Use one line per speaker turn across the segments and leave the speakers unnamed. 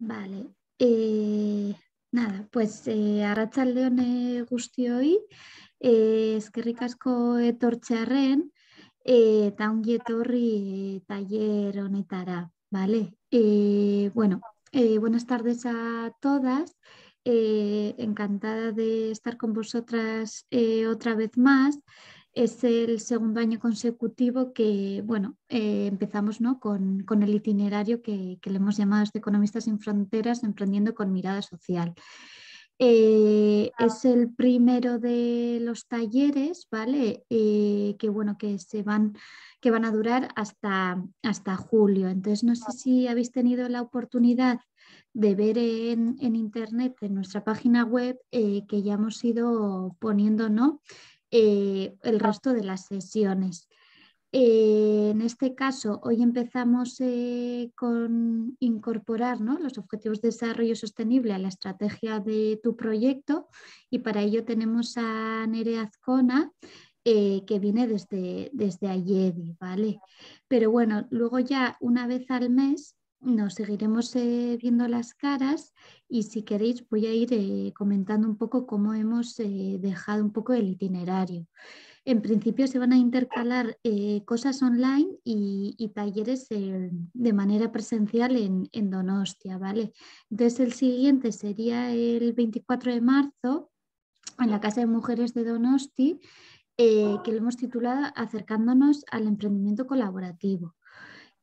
Vale. Eh, nada, pues eh, leone guztioi, eh, eskerrik asko etortzearren eh, etorri taller vale? Eh, bueno, eh, buenas tardes a todas. Eh, encantada de estar con vosotras otra vez más es el segundo año consecutivo que, bueno, eh, empezamos con, el itinerario que, le hemos llamado este Economistas sin Fronteras, emprendiendo con mirada social. Eh, ah. es el primero de los talleres, ¿vale? Eh, que bueno, que se van, que van a durar hasta, hasta julio. Entonces, no sé si habéis tenido la oportunidad de ver en, internet, en nuestra página web, que ya hemos ido poniendo ¿no? Eh, el resto de las sesiones. Eh, en este caso, hoy empezamos eh, con incorporar los objetivos de desarrollo sostenible a la estrategia de tu proyecto y para ello tenemos a Nere Azcona, que viene desde, desde Ayedi, ¿vale? Pero bueno, luego ya una vez al mes nos seguiremos eh, viendo las caras y si queréis voy a ir eh, comentando un poco cómo hemos eh, dejado un poco el itinerario. En principio se van a intercalar cosas online y, talleres de manera presencial en, Donostia, ¿vale? Entonces el siguiente sería el 24 de marzo en la Casa de Mujeres de Donosti, que lo hemos titulado Acercándonos al Emprendimiento Colaborativo.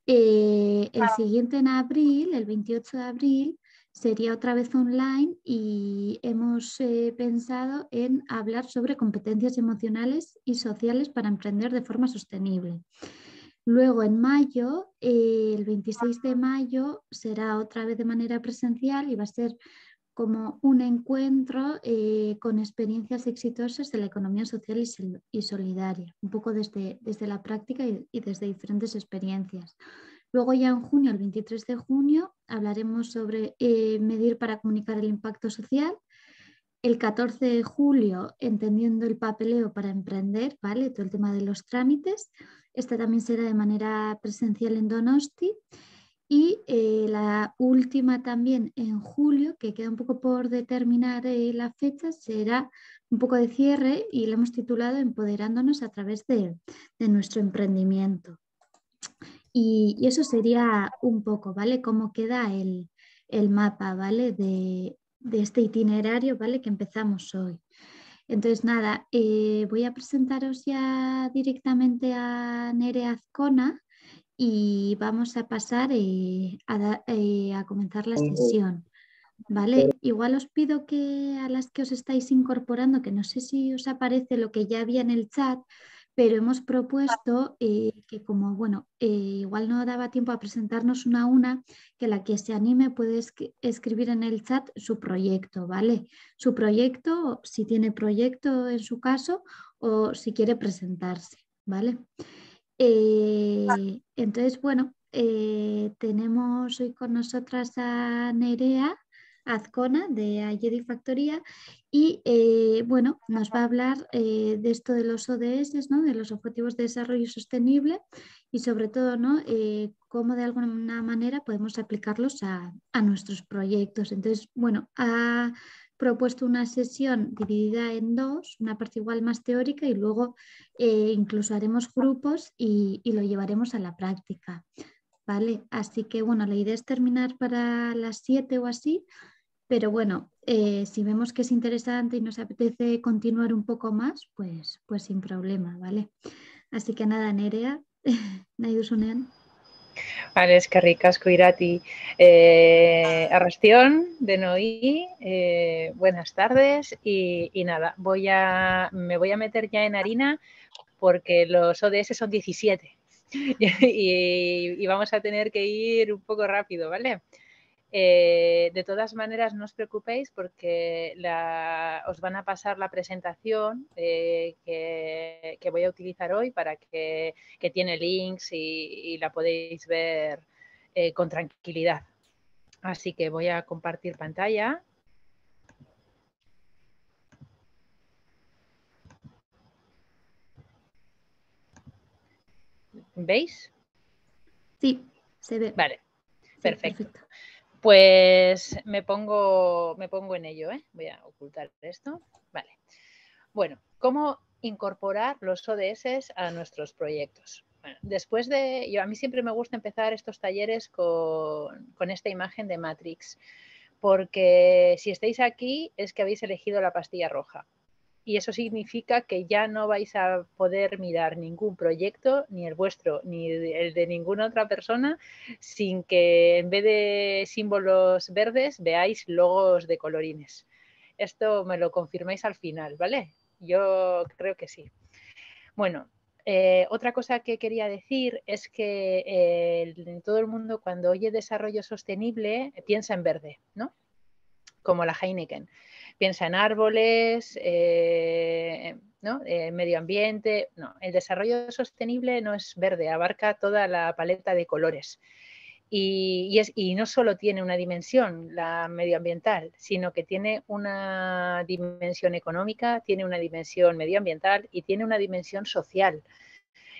Eh, el ah. siguiente en abril, el 28 de abril, sería otra vez online y hemos eh, pensado en hablar sobre competencias emocionales y sociales para emprender de forma sostenible. Luego en mayo, eh, el 26 de mayo, será otra vez de manera presencial y va a ser como un encuentro eh, con experiencias exitosas de la economía social y, solidaria, un poco desde, desde la práctica y, desde diferentes experiencias. Luego ya en junio, el 23 de junio, hablaremos sobre eh, medir para comunicar el impacto social. El 14 de julio, entendiendo el papeleo para emprender, ¿vale? Todo el tema de los trámites. Esta también será de manera presencial en Donosti. Y eh, la última también en julio, que queda un poco por determinar eh, la fecha, será un poco de cierre y la hemos titulado Empoderándonos a través de, nuestro emprendimiento. Y, eso sería un poco, ¿vale? Cómo queda el, el mapa, ¿vale? De, este itinerario, ¿vale? Que empezamos hoy. Entonces, nada, eh, voy a presentaros ya directamente a Nerea Azcona y vamos a pasar eh, eh, a, comenzar la sesión. ¿Vale? Igual os pido que a las que os estáis incorporando, que no sé si os aparece lo que ya había en el chat, pero hemos propuesto eh, que como, bueno, igual no daba tiempo a presentarnos una a una, que la que se anime puede escribir en el chat su proyecto, ¿vale? Su proyecto, si tiene proyecto en su caso, o si quiere presentarse, ¿vale? vale Ah. Eh, entonces, bueno, eh, tenemos hoy con nosotras a Nerea Azcona de Ayedi Factoría y eh, bueno, nos va a hablar de esto de los ODS, ¿no? de los Objetivos de Desarrollo Sostenible y sobre todo ¿no? cómo de alguna manera podemos aplicarlos a, nuestros proyectos. Entonces, bueno, a propuesto una sesión dividida en dos, una parte igual más teórica y luego eh, incluso haremos grupos y, lo llevaremos a la práctica. ¿vale? Así que bueno, la idea es terminar para las 7 o así, pero bueno, eh, si vemos que es interesante y nos apetece continuar un poco más, pues, pues sin problema, ¿vale? Así que nada, Nerea,
Vale, que asko irati. Eh, arrastión de Noí, eh, buenas tardes y, nada, voy a, me voy a meter ya en harina porque los ODS son 17 y vamos a tener que ir un poco rápido, ¿vale? Eh, de todas maneras, no os preocupéis porque os van a pasar la presentación eh, que, voy a utilizar hoy para que, tiene links y, la podéis ver eh, con tranquilidad. Así que voy a compartir pantalla. ¿Veis? Sí, se ve. Vale, perfecto. Pues me pongo, me pongo en ello, ¿eh? Voy a ocultar esto. Vale. Bueno, ¿cómo incorporar los ODS a nuestros proyectos? después de, yo a mí siempre me gusta empezar estos talleres con, con esta imagen de Matrix, porque si estáis aquí es que habéis elegido la pastilla roja y eso significa que ya no vais a poder mirar ningún proyecto, ni el vuestro, ni el de ninguna otra persona, sin que en vez de símbolos verdes veáis logos de colorines. Esto me lo confirmáis al final, ¿vale? Yo creo que sí. Bueno, eh, otra cosa que quería decir es que eh, todo el mundo cuando oye desarrollo sostenible piensa en verde, ¿no? Como la Heineken. Piensa en árboles, eh, ¿no? Eh, medio ambiente. No, el desarrollo sostenible no es verde, abarca toda la paleta de colores. Y, es, y, no solo tiene una dimensión, la medioambiental, sino que tiene una dimensión económica, tiene una dimensión medioambiental y tiene una dimensión social.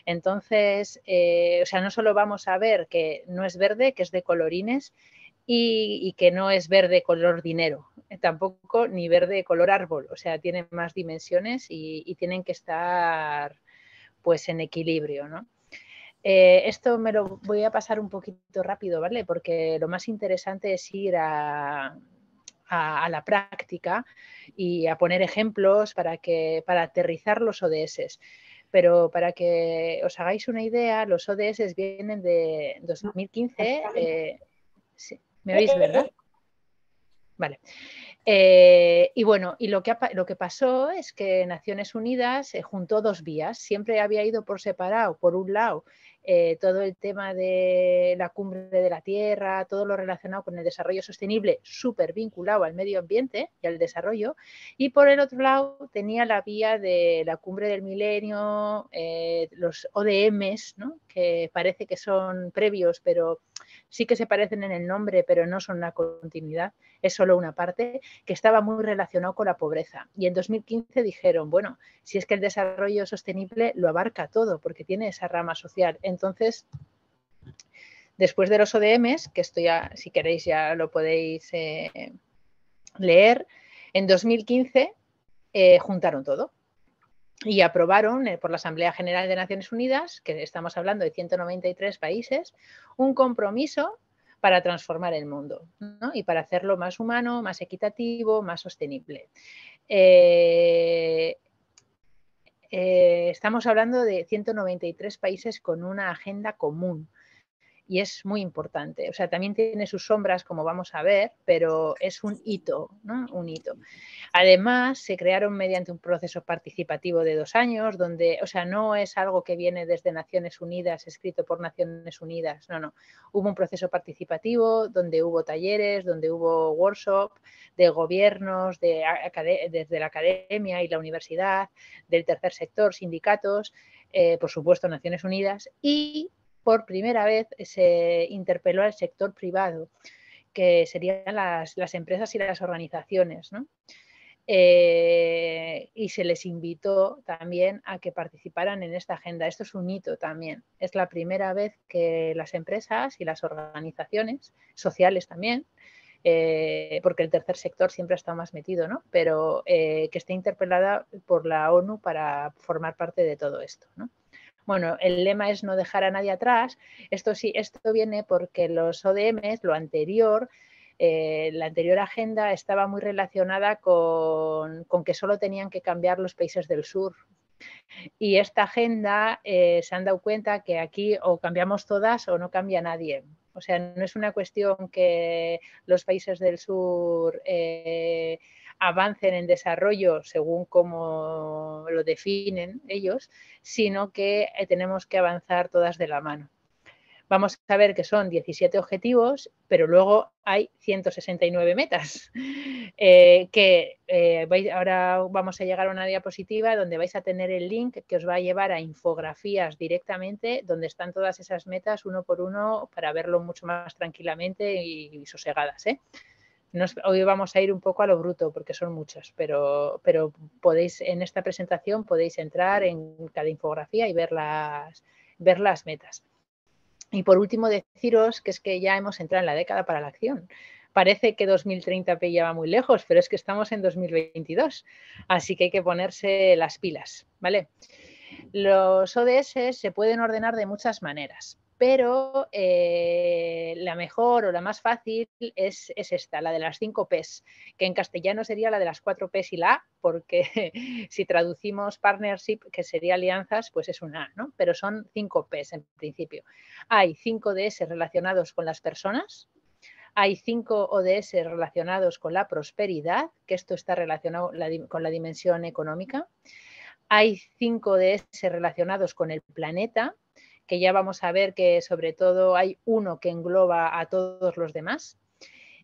Entonces, eh, o sea, no solo vamos a ver que no es verde, que es de colorines y que no es verde color dinero, eh, tampoco ni verde color árbol, o sea, tienen más dimensiones y, tienen que estar pues en equilibrio, ¿no? Eh, esto me lo voy a pasar un poquito rápido, ¿vale? Porque lo más interesante es ir a, la práctica y a poner ejemplos para, que, para aterrizar los ODS. Pero para que os hagáis una idea, los ODS vienen de 2015. Eh, ¿Me oís, verdad? Vale. Eh, y bueno, y lo que, lo que pasó es que Naciones Unidas eh, juntó dos vías. Siempre había ido por separado, por un lado, eh, todo el tema de la cumbre de la tierra, todo lo relacionado con el desarrollo sostenible, súper vinculado al medio ambiente y al desarrollo. Y por el otro lado, tenía la vía de la cumbre del milenio, los ODMs, ¿no? que parece que son previos, pero sí que se parecen en el nombre, pero no son una continuidad, es solo una parte, que estaba muy relacionado con la pobreza. Y en 2015 dijeron, bueno, si es que el desarrollo sostenible lo abarca todo, porque tiene esa rama social. Entonces, después de los ODMs, que esto ya, si queréis, ya lo podéis eh, leer, en 2015 eh, juntaron todo y aprobaron eh, por la Asamblea General de Naciones Unidas, que estamos hablando de 193 países, un compromiso para transformar el mundo y para hacerlo más humano, más equitativo, más sostenible. Eh, eh, estamos hablando de 193 países con una agenda común y es muy importante. O sea, también tiene sus sombras, como vamos a ver, pero es un hito, ¿no? Un hito. Además, se crearon mediante un proceso participativo de dos años, donde, o sea, no es algo que viene desde Naciones Unidas, escrito por Naciones Unidas, no, no. Hubo un proceso participativo donde hubo talleres, donde hubo workshop de gobiernos, de, desde la academia y la universidad, del tercer sector, sindicatos, eh, por supuesto Naciones Unidas, y por primera vez eh, se interpeló al sector privado, que serían las, empresas y las organizaciones. ¿no? Eh, y se les invitó también a que participaran en esta agenda. Esto es un hito también. Es la primera vez que las empresas y las organizaciones sociales también, eh, porque el tercer sector siempre ha estado más metido, ¿no? pero que esté interpelada por la ONU para formar parte de todo esto. ¿no? Bueno, el lema es no dejar a nadie atrás. Esto sí, esto viene porque los ODMs, lo anterior, eh, la anterior agenda estaba muy relacionada con, que solo tenían que cambiar los países del sur. Y esta agenda eh, se han dado cuenta que aquí o cambiamos todas o no cambia nadie. O sea, no es una cuestión que los países del sur eh, avancen en desarrollo según como lo definen ellos, sino que eh, tenemos que avanzar todas de la mano. Vamos a ver que son 17 objetivos, pero luego hay 169 metas, eh, que eh, ahora vamos a llegar a una diapositiva donde vais a tener el link que os va a llevar a infografías directamente, donde están todas esas metas uno por uno para verlo mucho más tranquilamente y, sosegadas. ¿eh? hoy vamos a ir un poco a lo bruto porque son muchos, pero, podéis en esta presentación podéis entrar en cada infografía y ver las, metas. Y por último deciros que es que ya hemos entrado en la década para la acción parece que 2030 va muy lejos, pero es que estamos en 2022, así que hay que ponerse las pilas, ¿vale? Los ODS se pueden ordenar de muchas maneras pero eh, la mejor o la más fácil es, esta, la de las cinco P's, que en castellano sería la de las cuatro P's y la A, porque si traducimos partnership, que sería alianzas, pues es una A, ¿no? Pero son cinco P's en principio. Hay cinco DS relacionados con las personas, hay cinco ODS relacionados con la prosperidad, que esto está relacionado con la dimensión económica. Hay cinco ODS relacionados con el planeta, que ya vamos a ver que sobre todo hay uno que engloba a todos los demás.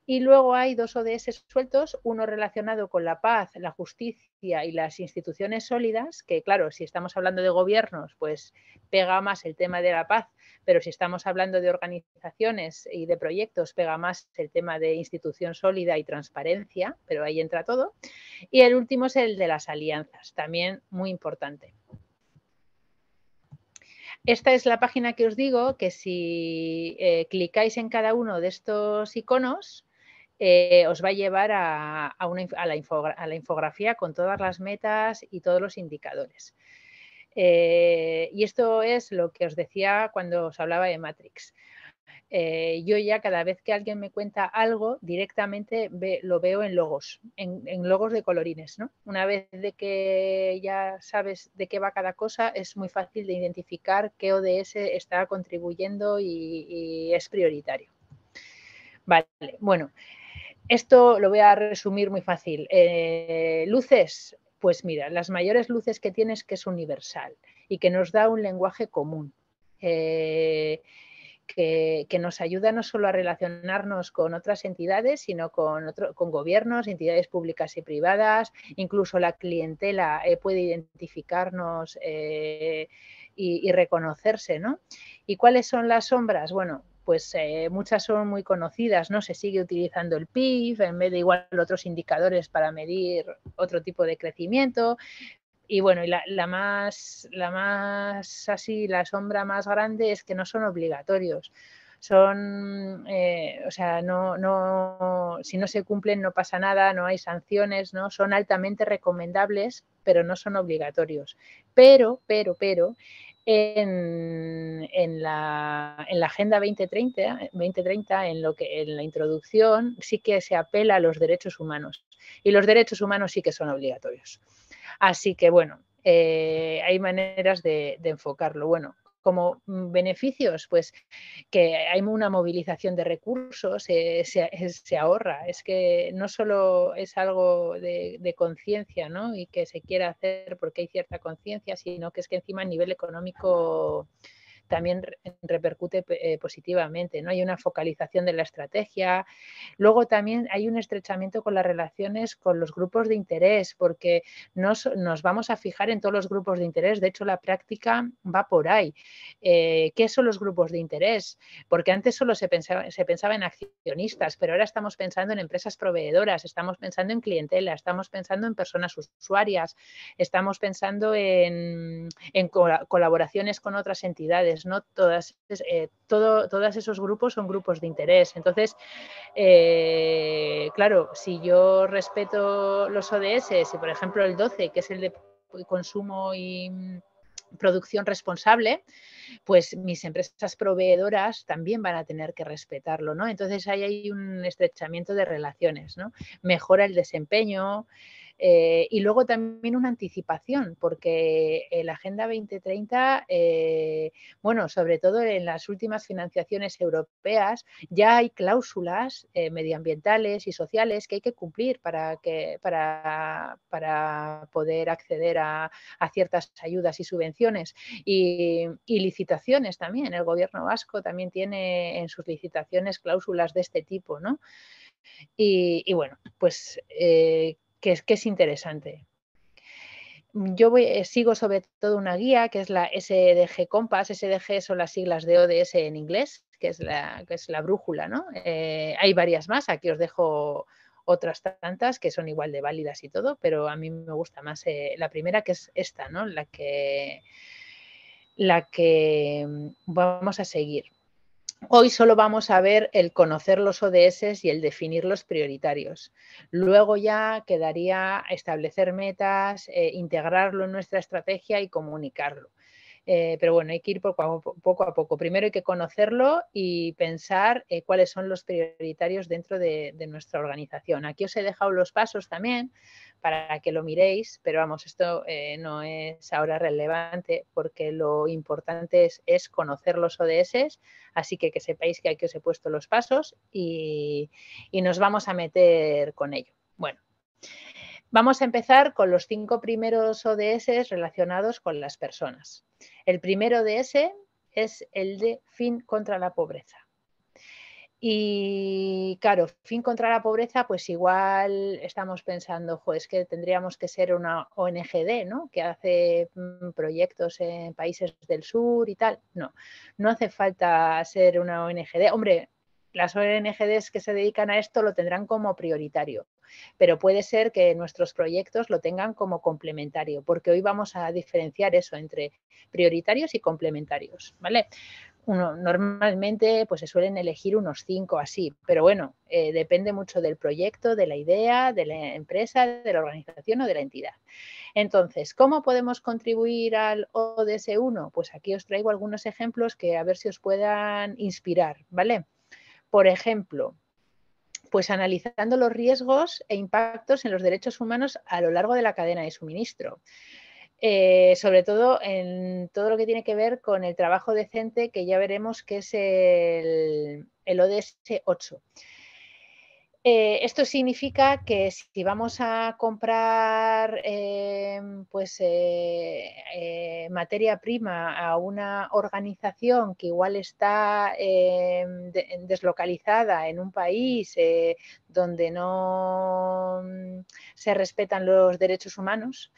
Y luego hay dos ODS sueltos, uno relacionado con la paz, la justicia y las instituciones sólidas, que claro, si estamos hablando de gobiernos, pues pega más el tema de la paz, pero si estamos hablando de organizaciones y de proyectos, pega más el tema de institución sólida y transparencia, pero ahí entra todo. Y el último es el de las alianzas, también muy importante. Esta es la página que os digo que si eh, clicáis en cada uno de estos iconos, eh, os va a llevar a, a, la infografía con todas las metas y todos los indicadores. Eh, y esto es lo que os decía cuando os hablaba de Matrix. Eh, yo ya cada vez que alguien me cuenta algo, directamente lo veo en logos, en, logos de colorines. ¿no? Una vez de que ya sabes de qué va cada cosa, es muy fácil de identificar qué ODS está contribuyendo y, es prioritario. Vale, bueno, esto lo voy a resumir muy fácil. Eh, luces, pues mira, las mayores luces que tienes que es universal y que nos da un lenguaje común. Eh, que, nos ayuda no solo a relacionarnos con otras entidades, sino con, gobiernos, entidades públicas y privadas, incluso la clientela eh, puede identificarnos eh, y, reconocerse. ¿no? ¿Y cuáles son las sombras? Bueno, pues eh, muchas son muy conocidas, ¿no? Se sigue utilizando el PIB en vez de igual otros indicadores para medir otro tipo de crecimiento, y bueno, y la, más, la más así, la sombra más grande es que no son obligatorios. Son, eh, o sea, no, no, si no se cumplen no pasa nada, no hay sanciones, ¿no? Son altamente recomendables, pero no son obligatorios. Pero, pero, pero, en, la, en, la, Agenda 2030, 2030, eh, en, lo que, en la introducción, sí que se apela a los derechos humanos. Y los derechos humanos sí que son obligatorios. Así que bueno, eh, hay maneras de, enfocarlo. Bueno, como beneficios, pues que hay una movilización de recursos, eh, eh, se, ahorra. Es que no solo es algo de, de conciencia, ¿no? Y que se quiera hacer porque hay cierta conciencia, sino que es que encima a nivel económico también repercute eh, positivamente, ¿no? Hay una focalización de la estrategia. Luego también hay un estrechamiento con las relaciones con los grupos de interés, porque nos, nos vamos a fijar en todos los grupos de interés. De hecho, la práctica va por ahí. Eh, ¿Qué son los grupos de interés? Porque antes solo se pensaba, en accionistas, pero ahora estamos pensando en empresas proveedoras, estamos pensando en clientela, estamos pensando en personas usuarias, estamos pensando en colaboraciones con otras entidades. Pues, ¿no? Todas, eh, todos esos grupos son grupos de interés. Entonces, eh, claro, si yo respeto los ODS, y por ejemplo el 12, que es el de consumo y mm, producción responsable, pues mis empresas proveedoras también van a tener que respetarlo, Entonces ahí hay un estrechamiento de relaciones, Mejora el desempeño, eh, y luego también una anticipación, porque la Agenda 2030, eh, bueno, sobre todo en las últimas financiaciones europeas, ya hay cláusulas eh, medioambientales y sociales que hay que cumplir para, que, para, para poder acceder a, ciertas ayudas y subvenciones. Y, licitaciones también, el gobierno vasco también tiene en sus licitaciones cláusulas de este tipo, ¿no? Y, bueno, pues que es, interesante. Yo eh, sigo sobre todo una guía que es la SDG Compass. SDG son las siglas de ODS en inglés, que es la, es la brújula. ¿no? Eh, hay varias más, aquí os dejo otras tantas que son igual de válidas y todo, pero a mí me gusta más eh, la primera que es esta, ¿no? La que, la que mm, vamos a seguir. Hoy solo vamos a ver el conocer los ODS y el definir los prioritarios. Luego ya quedaría establecer metas, eh, integrarlo en nuestra estrategia y comunicarlo. Eh, pero bueno, hay que ir poco a poco, Primero hay que conocerlo y pensar eh, cuáles son los prioritarios dentro de, de, nuestra organización. Aquí os he dejado los pasos también para que lo miréis, pero vamos, esto eh, no es ahora relevante porque lo importante es, conocer los ODS, así que que sepáis que aquí os he puesto los pasos y, y nos vamos a meter con ello. Bueno, vamos a empezar con los cinco primeros ODS relacionados con las personas. El primero ODS es el de fin contra la pobreza. Y claro, fin contra la pobreza, pues igual estamos pensando, jo, es que tendríamos que ser una ONGD, ¿no? Que hace mm, proyectos en países del sur y tal. No, no hace falta ser una ONGD. Hombre, las ONGDs que se dedican a esto lo tendrán como prioritario, pero puede ser que nuestros proyectos lo tengan como complementario, porque hoy vamos a diferenciar eso entre prioritarios y complementarios, ¿vale? normalmente pues se suelen elegir unos cinco así, pero bueno, eh, depende mucho del proyecto, de la idea, de la empresa, de la organización o de la entidad. Entonces, ¿cómo podemos contribuir al ODS 1? Pues aquí os traigo algunos ejemplos que a ver si os puedan inspirar, ¿vale? Por ejemplo, pues analizando los riesgos e impactos en los derechos humanos a lo largo de la cadena de suministro. Eh, sobre todo en todo lo que tiene que ver con el trabajo decente, que ya veremos que es el, ODS 8. Eh, esto significa que si vamos a comprar eh, pues, materia prima a una organización que igual está deslocalizada en un país donde no mm, se respetan los derechos humanos,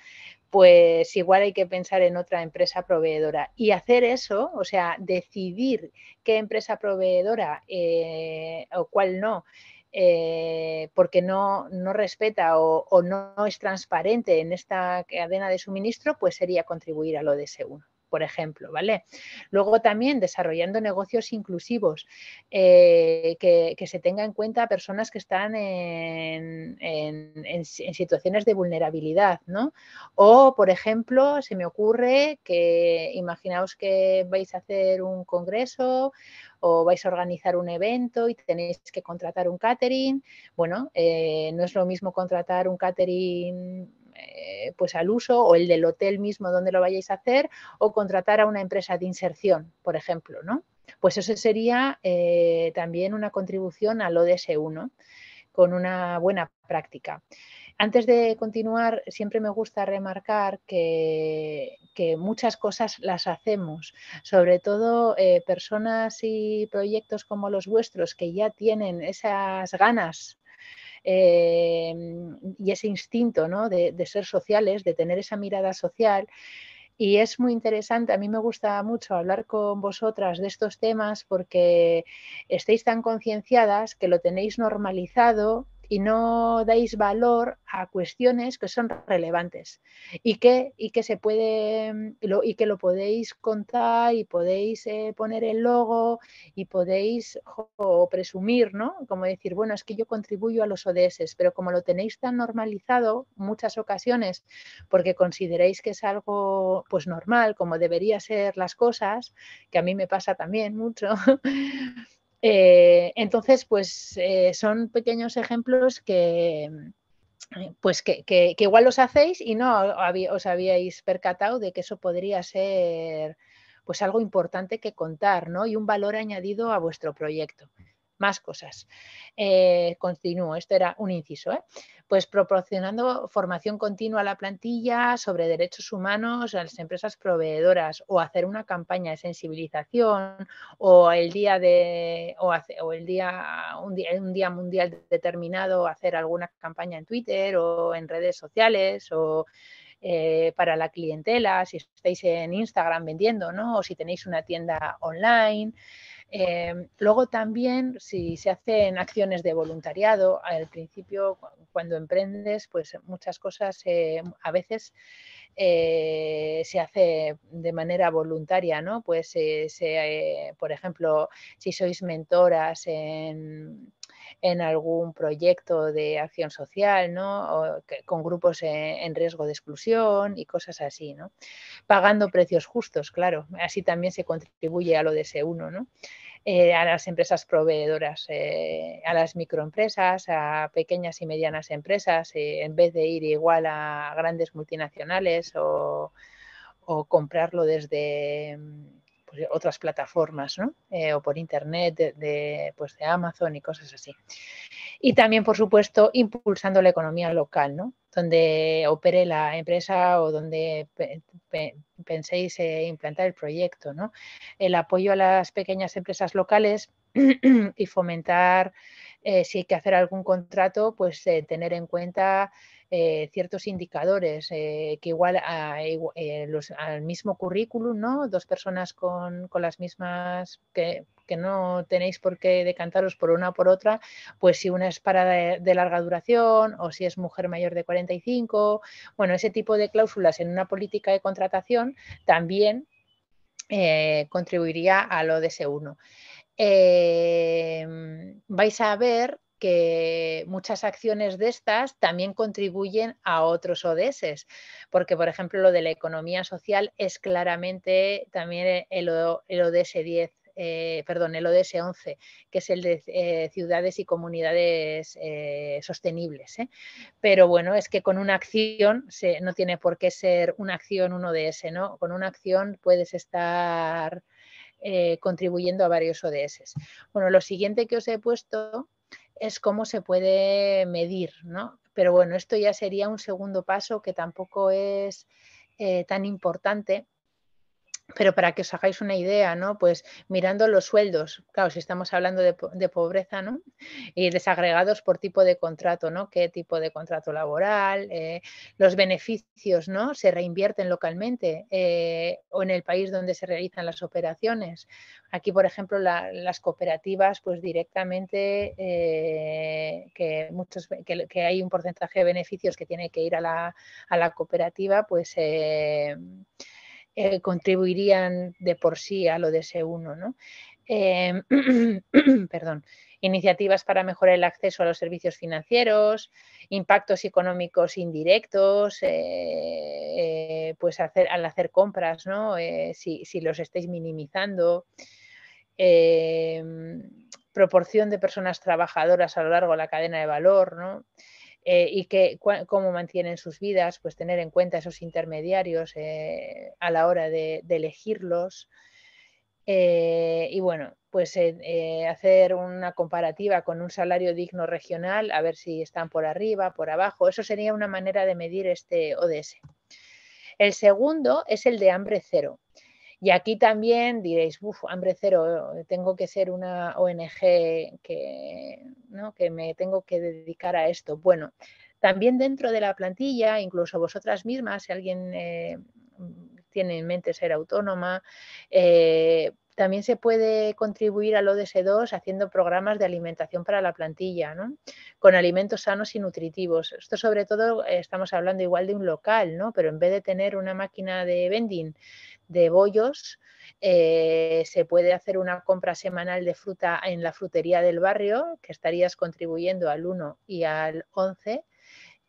pues igual hay que pensar en otra empresa proveedora. Y hacer eso, o sea, decidir qué empresa proveedora eh, o cuál no, eh, porque no, no respeta o, no, es transparente en esta cadena de suministro, pues sería contribuir a lo de ese por ejemplo, ¿vale? Luego también desarrollando negocios inclusivos, eh, que, se tenga en cuenta personas que están en, situaciones de vulnerabilidad, ¿no? O, por ejemplo, se me ocurre que imaginaos que vais a hacer un congreso o vais a organizar un evento y tenéis que contratar un catering. Bueno, eh, no es lo mismo contratar un catering eh, pues al uso o el del hotel mismo donde lo vayáis a hacer o contratar a una empresa de inserción, por ejemplo, ¿no? Pues eso sería eh, también una contribución al ODS1 con una buena práctica. Antes de continuar, siempre me gusta remarcar que, muchas cosas las hacemos, sobre todo eh, personas y proyectos como los vuestros que ya tienen esas ganas Em, y ese instinto de, de ser sociales, de tener esa mirada social. Y es muy interesante, a mí me gusta mucho hablar con vosotras de estos temas porque estáis tan concienciadas que lo tenéis normalizado, y no dais valor a cuestiones que son relevantes y que, y que se puede mm, lo, y que lo podéis contar y podéis eh, poner el logo y podéis presumir, ¿no? Como decir, bueno, es que yo contribuyo a los ODS, pero como lo tenéis tan normalizado muchas ocasiones porque consideráis que es algo pues normal, como debería ser las cosas, que a mí me pasa también mucho, Eh, entonces, pues eh, son pequeños ejemplos que, pues que, igual los hacéis y no os habíais percatado de que eso podría ser pues algo importante que contar, ¿no? Y un valor añadido a vuestro proyecto más cosas. Eh, continúo, esto era un inciso. ¿eh? Pues proporcionando formación continua a la plantilla sobre derechos humanos a las empresas proveedoras o hacer una campaña de sensibilización o el día de el día un, día un día mundial determinado hacer alguna campaña en Twitter o en redes sociales o eh, para la clientela, si estáis en Instagram vendiendo, O si tenéis una tienda online, Em, luego también, si se hacen acciones de voluntariado, al principio cuando emprendes, pues eh, muchas cosas eh, a veces eh, se hace de manera voluntaria, ¿no? Pues, por ejemplo, si sois mentoras en en algún proyecto de acción social, ¿no? con grupos en, riesgo de exclusión y cosas así, ¿no? Pagando precios justos, claro. Así también se contribuye a lo de ese uno, ¿no? Eh, a las empresas proveedoras, eh, a las microempresas, a pequeñas y medianas empresas, eh, en vez de ir igual a grandes multinacionales o comprarlo desde mm, pues, eh, otras plataformas, ¿no? Eh, o por internet de, pues, de Amazon y cosas así. Y también, por supuesto, impulsando la economía local, ¿no? donde opere la empresa o donde penséis eh, implantar el proyecto. ¿no? El apoyo a las pequeñas empresas locales y fomentar, si hay que hacer algún contrato, pues tener en cuenta eh, ciertos indicadores eh, que igual eh, al mismo currículum, ¿no? Dos personas con, las mismas que, no tenéis por qué decantaros por una o por otra, pues si una es para de, larga duración o si es mujer mayor de 45, bueno, ese tipo de cláusulas en una política de contratación también contribuiría a lo de ese uno em, vais a ver que muchas acciones de estas también contribuyen a otros ODS, porque por ejemplo lo de la economía social es claramente también eh, el, ODS 10 eh, perdón, el ODS 11, que es el de eh, ciudades y comunidades sostenibles. Pero bueno, es que con una acción no tiene por qué ser una acción un ODS, ¿no? Con una acción puedes estar contribuyendo a varios ODS. Bueno, lo siguiente que os he puesto es cómo se puede medir, ¿no? Pero bueno, esto ya sería un segundo paso que tampoco es eh, tan importante pero para que os hagáis una idea, ¿no? Pues mirando los sueldos, claro, si estamos hablando de, pobreza, ¿no? Y desagregados por tipo de contrato, ¿no? ¿Qué tipo de contrato laboral? Eh, los beneficios, ¿no? Se reinvierten localmente eh, o en el país donde se realizan las operaciones. Aquí, por ejemplo, las cooperativas, pues directamente, eh, que, muchos, hay un porcentaje de beneficios que tiene que ir a la, a la cooperativa, pues eh, contribuirían de por sí a lo de ese uno. ¿no? Em, perdón, iniciativas para mejorar el acceso a los servicios financieros, impactos económicos indirectos, eh, eh, pues al hacer compras, ¿no? si, si, los estáis minimizando. Em, proporción de personas trabajadoras a lo largo de la cadena de valor, ¿no? Eh, y que cómo mantienen sus vidas, pues tener en cuenta esos intermediarios eh, a la hora de, elegirlos. Eh, y bueno, pues hacer una comparativa con un salario digno regional, a ver si están por arriba, por abajo. Eso sería una manera de medir este ODS. El segundo es el de hambre cero. Y aquí también diréis, uff, hambre cero, eh, tengo que ser una ONG que, ¿no? que me tengo que dedicar a esto. Bueno, también dentro de la plantilla, incluso vosotras mismas, si alguien eh, tiene en mente ser autónoma, eh, también se puede contribuir al ODS2 haciendo programas de alimentación para la plantilla, ¿no? con alimentos sanos y nutritivos. Esto sobre todo eh, estamos hablando igual de un local, ¿no? pero en vez de tener una máquina de vending de bollos, eh, se puede hacer una compra semanal de fruta en la frutería del barrio, que estarías contribuyendo al 1 y al 11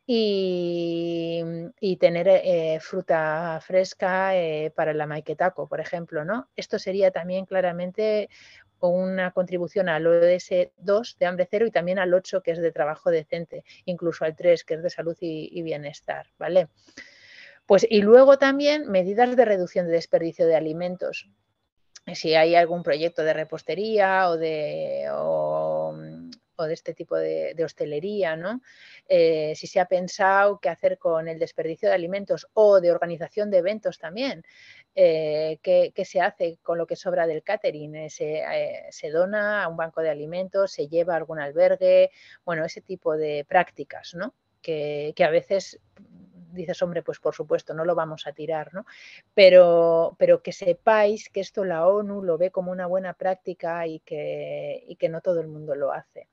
Mm, y, tener eh, fruta fresca eh, para la maiquetaco, por ejemplo. ¿no? Esto sería también claramente una contribución al ODS2 de hambre cero y también al 8 que es de trabajo decente, incluso al 3 que es de salud y, bienestar. ¿vale? Pues, y luego también medidas de reducción de desperdicio de alimentos. Si hay algún proyecto de repostería o de mm, o de este tipo de, hostelería, ¿no? Eh, si se ha pensado qué hacer con el desperdicio de alimentos o de organización de eventos también, eh, qué, se hace con lo que sobra del catering, eh, se, dona a un banco de alimentos, se lleva a algún albergue, bueno, ese tipo de prácticas, ¿no? que, que a veces dices, hombre, pues por supuesto, no lo vamos a tirar, ¿no? Pero, pero que sepáis que esto la ONU lo ve como una buena práctica y que, que no todo el mundo lo hace.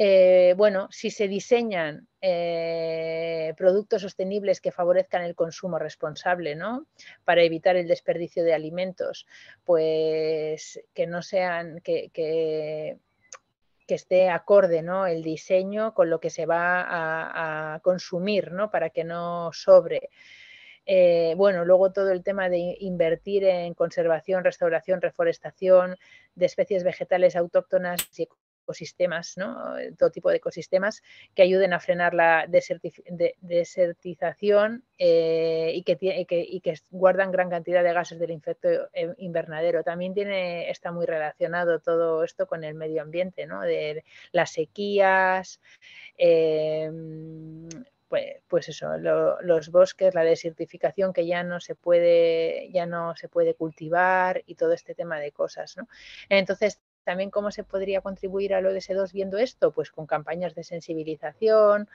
Eh, bueno, si se diseñan eh, productos sostenibles que favorezcan el consumo responsable, ¿no? Para evitar el desperdicio de alimentos, pues que no sean, que que esté acorde ¿no? el diseño con lo que se va a, consumir, ¿no? para que no sobre. Eh, bueno, luego todo el tema de invertir en conservación, restauración, reforestación de especies vegetales autóctonas y ecosistemas, ¿no? Eh, todo tipo de ecosistemas que ayuden a frenar la desertización eh, y, que, guardan gran cantidad de gases del efecto eh, invernadero. También tiene, está muy relacionado todo esto con el medio ambiente, ¿no? de las sequías. Pues, pues, eso, los bosques, la desertificación que ya no se puede, ya no se puede cultivar y todo este tema de cosas, Entonces también cómo se podría contribuir al ODS2 viendo esto, pues con campañas de sensibilización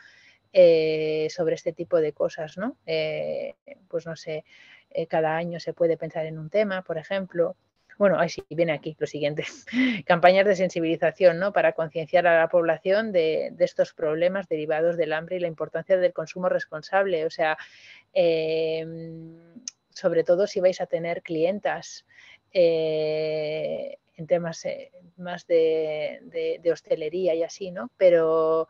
eh, sobre este tipo de cosas, ¿no? Eh, pues no sé, eh, cada año se puede pensar en un tema, por ejemplo. Bueno, ahí sí, viene aquí lo siguiente. campañas de sensibilización, ¿no? Para concienciar a la población de, estos problemas derivados del hambre y la importancia del consumo responsable. O sea, em, sobre todo si vais a tener clientas en temas eh, más de, hostelería y así, ¿no? Pero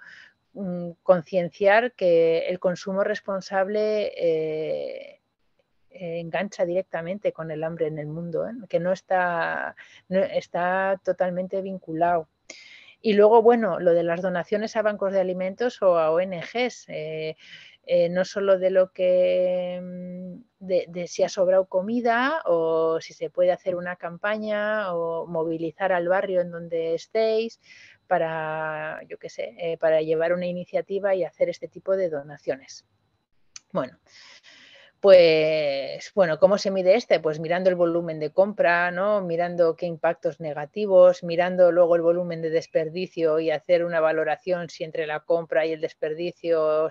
mm, concienciar que el consumo responsable eh, eh, engancha directamente con el hambre en el mundo, que no está, está totalmente vinculado. Y luego, bueno, lo de las donaciones a bancos de alimentos o a ONGs. Eh, no solo de lo que, mm, de, si ha sobrado comida o si se puede hacer una campaña o movilizar al barrio en donde estéis para, yo qué sé, eh, para llevar una iniciativa y hacer este tipo de donaciones. Bueno, pues bueno, ¿cómo se mide este? Pues mirando el volumen de compra, ¿no? Mirando qué impactos negativos, mirando luego el volumen de desperdicio y hacer una valoración si entre la compra y el desperdicio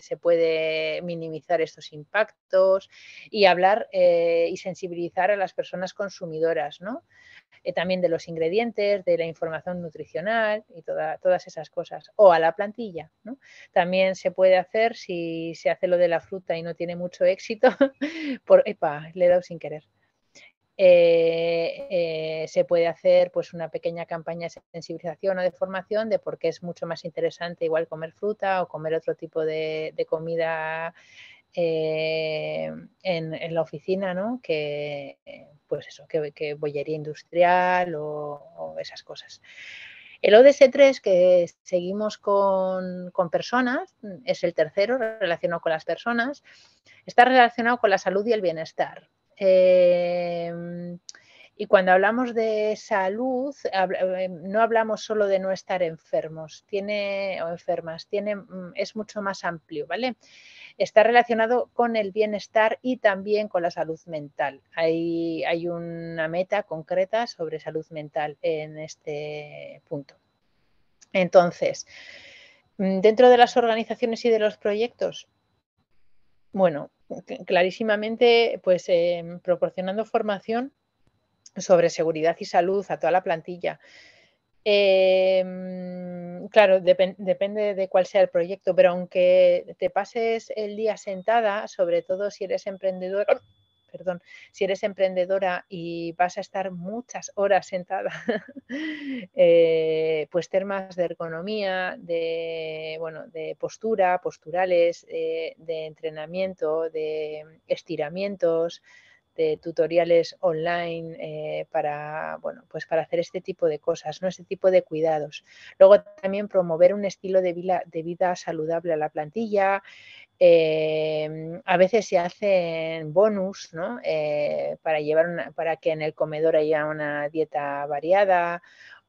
se puede minimizar estos impactos y hablar eh, y sensibilizar a las personas consumidoras, ¿no? Eh, también de los ingredientes, de la información nutricional y todas esas cosas, o a la plantilla. ¿no? También se puede hacer si se hace lo de la fruta y no tiene mucho éxito, por, epa, le he dado sin querer. Eh, eh, se puede hacer pues una pequeña campaña de sensibilización o de formación de por qué es mucho más interesante igual comer fruta o comer otro tipo de comida eh, en, la oficina, Que, pues eso, que, bollería industrial o, esas cosas. El ODS3, que seguimos con, personas, es el tercero relacionado con las personas, está relacionado con la salud y el bienestar. Em, y cuando hablamos de salud, eh, no hablamos solo de no estar enfermos, tiene o enfermas, tiene, mm, es mucho más amplio, ¿vale? está relacionado con el bienestar y también con la salud mental. Hay, hay una meta concreta sobre salud mental en este punto. Entonces, mm, dentro de las organizaciones y de los proyectos, bueno, clarísimamente, pues em, proporcionando formación sobre seguridad y salud a toda la plantilla. Em, claro, depende de cuál sea el proyecto, pero aunque te pases el día sentada, sobre todo si eres perdón, si eres emprendedora y vas a estar muchas horas sentada, eh, pues temas de ergonomía, de, bueno, de postura, posturales, eh, de entrenamiento, de estiramientos, de tutoriales online eh, para, bueno, pues para hacer este tipo de cosas, ¿no? este tipo de cuidados. Luego también promover un estilo de vida, de vida saludable a la plantilla. Em, a veces se hacen bonus eh, para, llevar una, para que en el comedor haya una dieta variada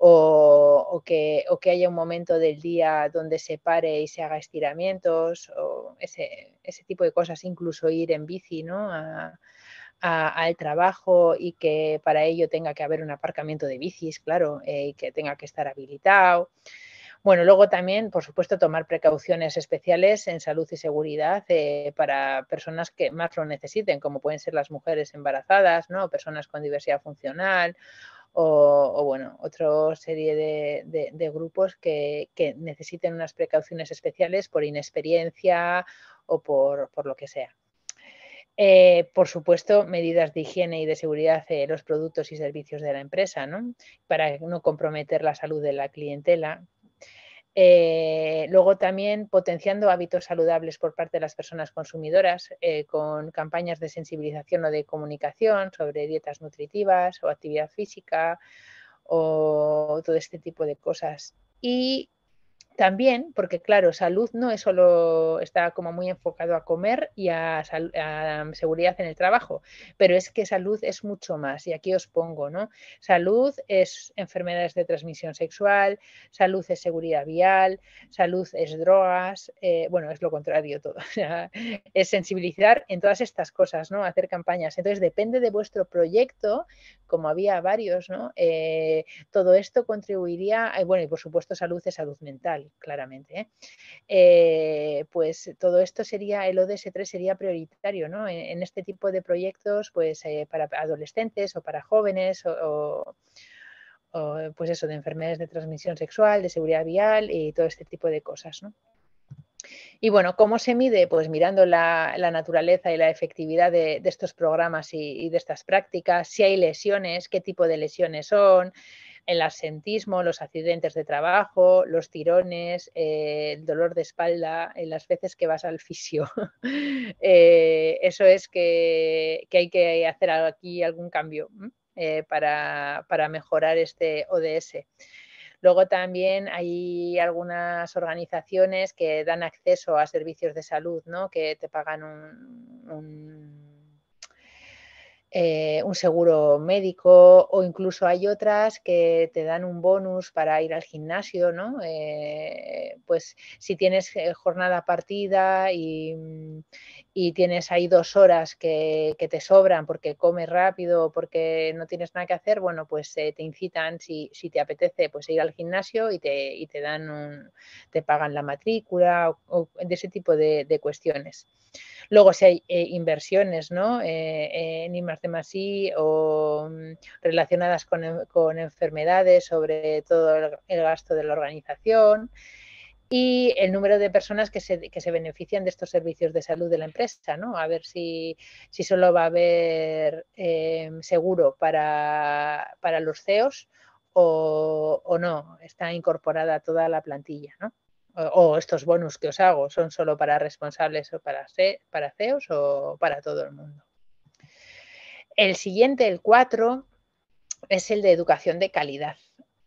o, que, que, haya un momento del día donde se pare y se haga estiramientos o ese, tipo de cosas, incluso ir en bici ¿no? a, al trabajo y que para ello tenga que haber un aparcamiento de bicis, claro, eh, y que tenga que estar habilitado. Bueno, luego también, por supuesto, tomar precauciones especiales en salud y seguridad eh, para personas que más lo necesiten, como pueden ser las mujeres embarazadas, ¿no? personas con diversidad funcional o, bueno, otra serie de, grupos que, necesiten unas precauciones especiales por inexperiencia o por lo que sea. Eh, por supuesto, medidas de higiene y de seguridad de los productos y servicios de la empresa, ¿no? para no comprometer la salud de la clientela. Eh, luego también potenciando hábitos saludables por parte de las personas consumidoras eh, con campañas de sensibilización o de comunicación sobre dietas nutritivas o actividad física o todo este tipo de cosas. Y también, porque claro, salud no es solo, está como muy enfocado a comer y a, mm, seguridad en el trabajo, pero es que salud es mucho más. Y aquí os pongo, ¿no? Salud es enfermedades de transmisión sexual, salud es seguridad vial, salud es drogas, eh, bueno, es lo contrario todo. es sensibilizar en todas estas cosas, ¿no? Hacer campañas. Entonces, depende de vuestro proyecto, como había varios, ¿no? Eh, todo esto contribuiría, eh, bueno, y por supuesto salud es salud mental claramente. ¿eh? Eh, pues todo esto sería, el ODS3 sería prioritario ¿no? en, este tipo de proyectos pues, eh, para adolescentes o para jóvenes o, pues eso, de enfermedades de transmisión sexual, de seguridad vial y todo este tipo de cosas. Y bueno, ¿cómo se mide? Pues mirando la, naturaleza y la efectividad de, estos programas y, de estas prácticas, si hay lesiones, qué tipo de lesiones son, el absentismo, los accidentes de trabajo, los tirones, eh, el dolor de espalda, eh, las veces que vas al fisio. Eh, eso es que, hay que hacer aquí algún cambio para, mejorar este ODS. Luego también hay algunas organizaciones que dan acceso a servicios de salud, ¿no? que te pagan un eh, un seguro médico o incluso hay otras que te dan un bonus para ir al gimnasio, ¿no? Eh, pues si tienes eh, jornada partida y, mm, y tienes ahí dos horas que, te sobran porque comes rápido, o porque no tienes nada que hacer, bueno, pues eh, te incitan, si, te apetece, pues ir al gimnasio y te, te dan un, te pagan la matrícula o, de ese tipo de, cuestiones. Luego si hay eh, inversiones, ¿no? Eh, en I, más I o mm, relacionadas con, enfermedades, sobre todo el gasto de la organización, y el número de personas que se, que se benefician de estos servicios de salud de la empresa, ¿no? A ver si, solo va a haber eh, seguro para, los CEOs o, no, está incorporada toda la plantilla, ¿no? O, estos bonus que os hago, ¿son solo para responsables o para, para CEOs o para todo el mundo? El siguiente, el cuatro, es el de educación de calidad.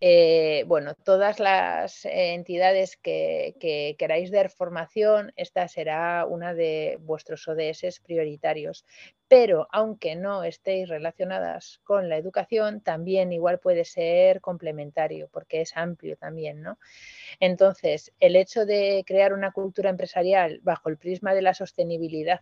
Eh, bueno, todas las entidades que, queráis dar formación, esta será una de vuestros ODS prioritarios. Pero aunque no estéis relacionadas con la educación, también igual puede ser complementario, porque es amplio también, ¿no? Entonces, el hecho de crear una cultura empresarial bajo el prisma de la sostenibilidad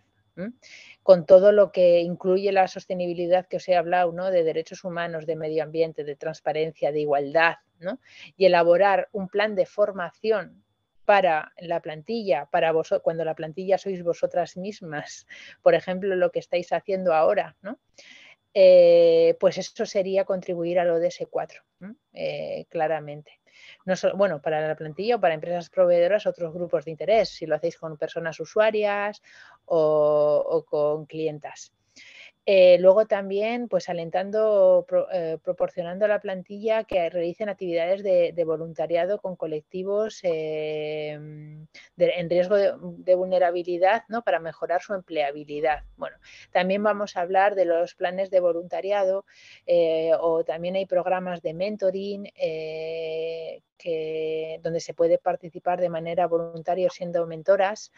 con todo lo que incluye la sostenibilidad que os he hablado, ¿no? de derechos humanos, de medio ambiente, de transparencia, de igualdad, ¿no? y elaborar un plan de formación para la plantilla, para vos, cuando la plantilla sois vosotras mismas, por ejemplo, lo que estáis haciendo ahora, ¿no? Eh, pues eso sería contribuir a al ODS 4, eh, claramente. No bueno, para la plantilla o para empresas proveedoras, otros grupos de interés, si lo hacéis con personas usuarias o, o con clientas. Eh, luego también, pues alentando, eh, proporcionando a la plantilla que realicen actividades de, voluntariado con colectivos eh, mm, en riesgo mm, de, vulnerabilidad, ¿no? Para mejorar su empleabilidad. Bueno, también vamos a hablar de los planes de voluntariado o también hay programas de mentoring donde se puede participar de manera voluntaria siendo mentoras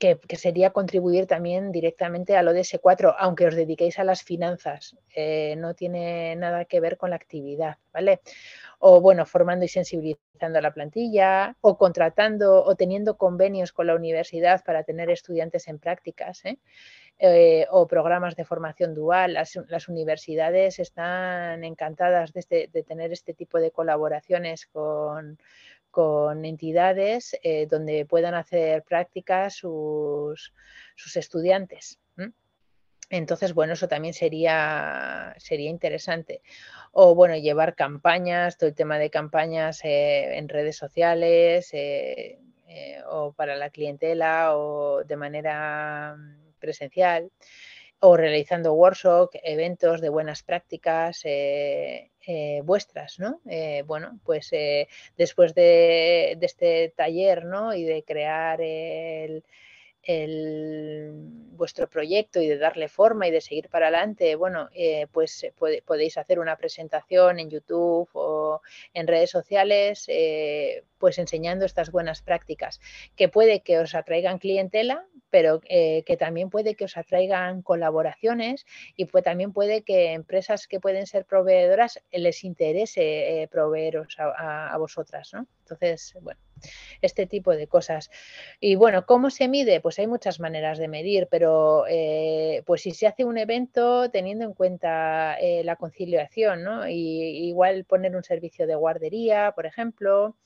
que, sería contribuir también directamente a de ODS4, aunque os dediquéis a las finanzas, eh, no tiene nada que ver con la actividad, ¿vale? O bueno, formando y sensibilizando a la plantilla, o contratando o teniendo convenios con la universidad para tener estudiantes en prácticas, ¿eh? Eh, o programas de formación dual. Las, universidades están encantadas este, de tener este tipo de colaboraciones con, con entidades eh, donde puedan hacer prácticas sus, estudiantes. Entonces, bueno, eso también sería, sería interesante. O bueno, llevar campañas, todo el tema de campañas eh, en redes sociales eh, o para la clientela o de manera mm, presencial o realizando workshops, eventos de buenas prácticas eh, eh, vuestras, ¿no? Eh, bueno, pues después de, de, este taller, ¿no? Y de crear el, el, mm, vuestro proyecto y de darle forma y de seguir para adelante, bueno, eh, pues eh, podéis hacer una presentación en YouTube o en redes sociales, eh, pues enseñando estas buenas prácticas, que puede que os atraigan clientela, pero que también puede que os atraigan colaboraciones y pues, también puede que empresas que pueden ser proveedoras les interese proveeros a, a, vosotras, ¿no? Entonces, bueno este tipo de cosas. Y bueno, ¿cómo se mide? Pues hay muchas maneras de medir, pero eh, pues si se hace un evento teniendo en cuenta eh, la conciliación, ¿no? igual poner un servicio de guardería, por ejemplo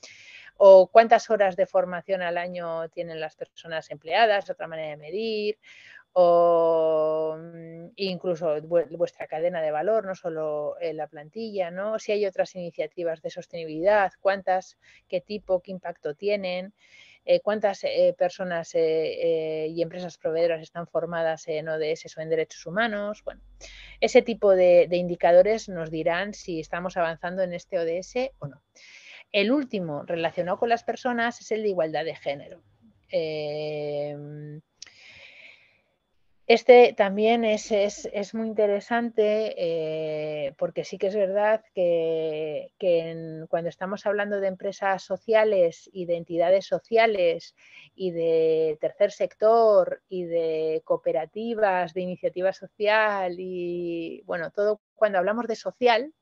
o cuántas horas de formación al año tienen las personas empleadas, otra manera de medir, o mm, incluso vuestra cadena de valor, no solo la plantilla, ¿no? Si hay otras iniciativas de sostenibilidad, cuántas, qué tipo, qué impacto tienen, eh, cuántas eh, personas eh, y empresas proveedoras están formadas en ODS o en derechos humanos. Bueno, ese tipo de, de indicadores nos dirán si estamos avanzando en este ODS o no. El último relacionado con las personas es el de igualdad de género. Em, este también es, es, muy interesante eh, porque sí que es verdad que, que cuando estamos hablando de empresas sociales y de entidades sociales y de tercer sector y de cooperativas, de iniciativa social y bueno, todo cuando hablamos de social,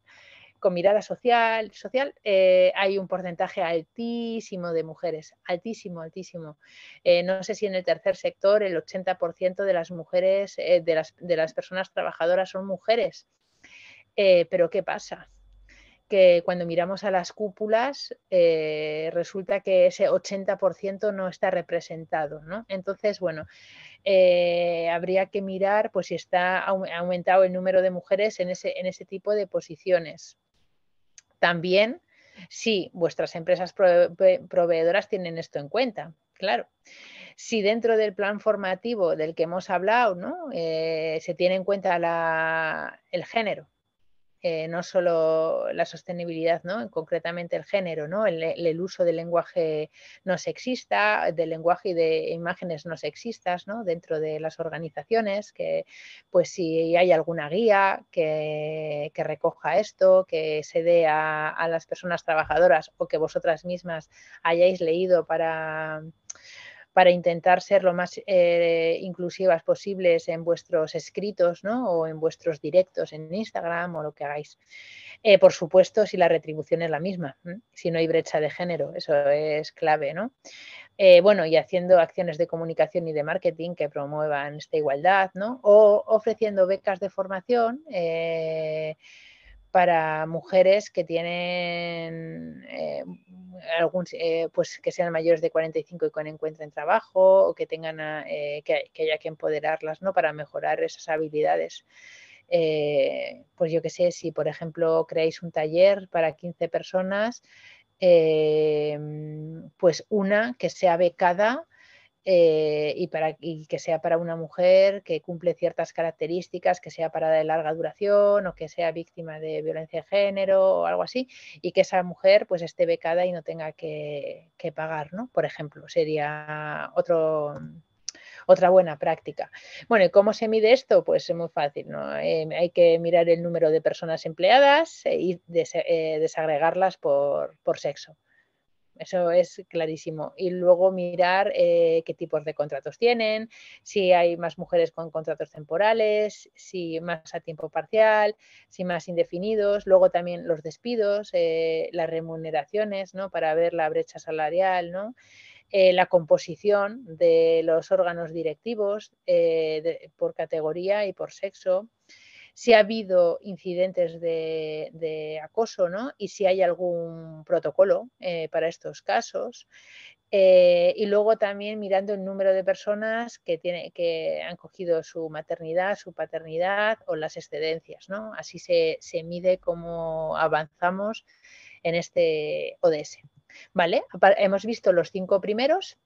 con mirada social, social eh, hay un porcentaje altísimo de mujeres, altísimo, altísimo. Eh, no sé si en el tercer sector el 80% de las mujeres, eh, de, las, personas trabajadoras son mujeres. pero ¿qué pasa? Que cuando miramos a las cúpulas resulta que ese 80% no está representado. Entonces, bueno, habría que mirar pues, si está aumentado el número de mujeres ese, en ese tipo de posiciones. También si vuestras empresas proveedoras tienen esto en cuenta, claro. Si dentro del plan formativo del que hemos hablado, ¿no? Eh, se tiene en cuenta el género, eh, no solo la sostenibilidad, ¿no? concretamente el género, ¿no? El, uso del lenguaje no sexista, del lenguaje y de imágenes no sexistas ¿no? dentro de las organizaciones, que pues si hay alguna guía que, recoja esto, que se dé a las personas trabajadoras o que vosotras mismas hayáis leído para para intentar ser lo más eh, inclusivas posibles en vuestros escritos o en vuestros directos en Instagram o lo que hagáis. Eh, por supuesto, si la retribución es la misma, si no hay brecha de género, eso es clave. ¿no? Eh, bueno, y haciendo acciones de comunicación y de marketing que promuevan esta igualdad, ¿no? o ofreciendo becas de formación para mujeres que tienen eh, mm, eh, pues que sean mayores de 45 y que encuentren trabajo o que tengan eh, que, haya que empoderarlas ¿no? para mejorar esas habilidades. Eh, pues yo que sé, si por ejemplo creáis un taller para 15 personas, pues una que sea becada eh, y, para, que sea para una mujer que cumple ciertas características, que sea para de larga duración o que sea víctima de violencia de género o algo así, y que esa mujer pues esté becada y no tenga que, pagar, Por ejemplo, sería otra buena práctica. Bueno, cómo se mide esto? Pues es muy fácil, ¿no? Eh, hay que mirar el número de personas empleadas eh, y desagregarlas por, por sexo eso es clarísimo. Y luego mirar eh, qué tipos de contratos tienen, si hay más mujeres con contratos temporales, si más a tiempo parcial, si más indefinidos. Luego también los despidos, eh, las remuneraciones, ¿no? Para ver la brecha salarial, ¿no? Eh, la composición de los órganos directivos por categoría y por sexo si ha habido incidentes de, acoso y si hay algún protocolo eh, para estos casos. Eh, y luego también mirando el número de personas que, tiene, que han cogido su maternidad, su paternidad o las excedencias. Así se, mide cómo avanzamos en este ODS. ¿Vale? Hemos visto los cinco primeros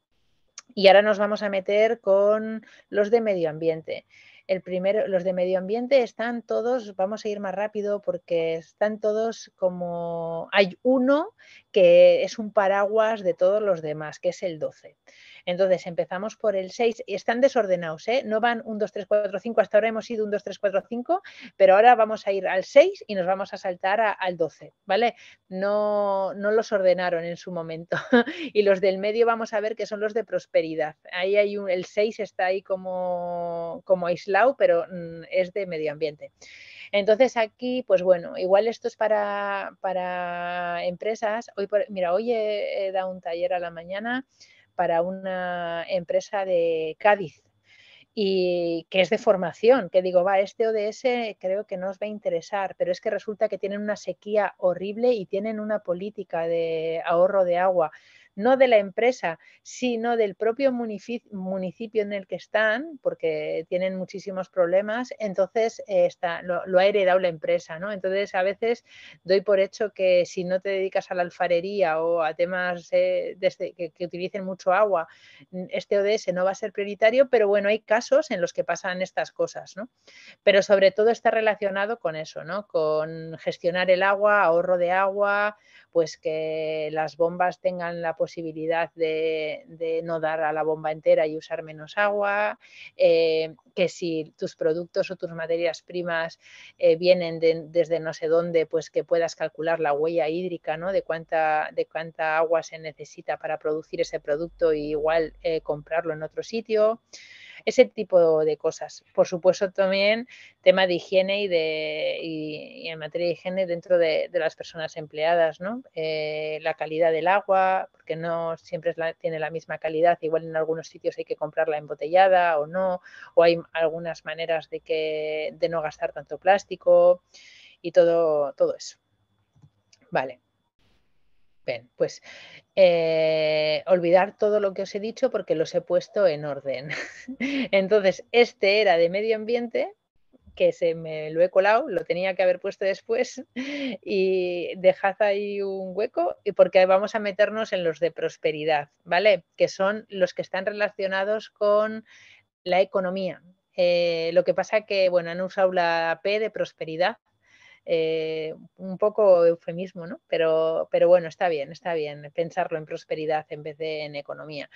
y ahora nos vamos a meter con los de medio ambiente. El primero, los de medio ambiente están todos, vamos a ir más rápido porque están todos como, hay uno que es un paraguas de todos los demás, que es el 12. Entonces empezamos por el 6 y están desordenados, ¿eh? No van 1, 2, 3, 4, 5, hasta ahora hemos ido 1, 2, 3, 4, 5, pero ahora vamos a ir al 6 y nos vamos a saltar al 12, ¿vale? No, los ordenaron en su momento. y los del medio vamos a ver que son los de prosperidad. Ahí hay un, el 6 está ahí como, como aislado, pero mm, es de medio ambiente. Entonces aquí, pues bueno, igual esto es para, para empresas. Hoy mira, hoy he, dado un taller a la mañana para una empresa de Cádiz y que es de formación, que digo, va, este ODS creo que no os va a interesar, pero es que resulta que tienen una sequía horrible y tienen una política de ahorro de agua no de la empresa, sino del propio municipio en el que están, porque tienen muchísimos problemas, entonces eh, está, lo, ha heredado la empresa, ¿no? Entonces a veces doy por hecho que si no te dedicas a la alfarería o a temas eh, este, que, que utilicen mucho agua, este ODS no va a ser prioritario, pero bueno, hay casos en los que pasan estas cosas, ¿no? Pero sobre todo está relacionado con eso, ¿no? Con gestionar el agua, ahorro de agua, pues que las bombas tengan la posibilidad posibilidad de, no dar a la bomba entera y usar menos agua, eh, que si tus productos o tus materias primas eh, vienen desde no sé dónde, pues que puedas calcular la huella hídrica, De cuánta, de cuánta agua se necesita para producir ese producto y igual eh, comprarlo en otro sitio ese tipo de cosas. Por supuesto también tema de higiene y, de, en materia de higiene dentro de, las personas empleadas, ¿no? Eh, la calidad del agua, porque no siempre tiene la misma calidad, igual en algunos sitios hay que comprarla embotellada o no, o hay algunas maneras de, que, de no gastar tanto plástico y todo, todo eso. Vale pues eh, olvidar todo lo que os he dicho porque los he puesto en orden. Entonces, este era de medio ambiente, que se me lo he colado, lo tenía que haber puesto después y dejad ahí un hueco y porque vamos a meternos en los de prosperidad, ¿vale? Que son los que están relacionados con la economía. Eh, lo que pasa que, bueno, han usado la P de prosperidad eh, un poco eufemismo, ¿no? Pero, pero bueno, está bien, está bien pensarlo en prosperidad en vez de en economía.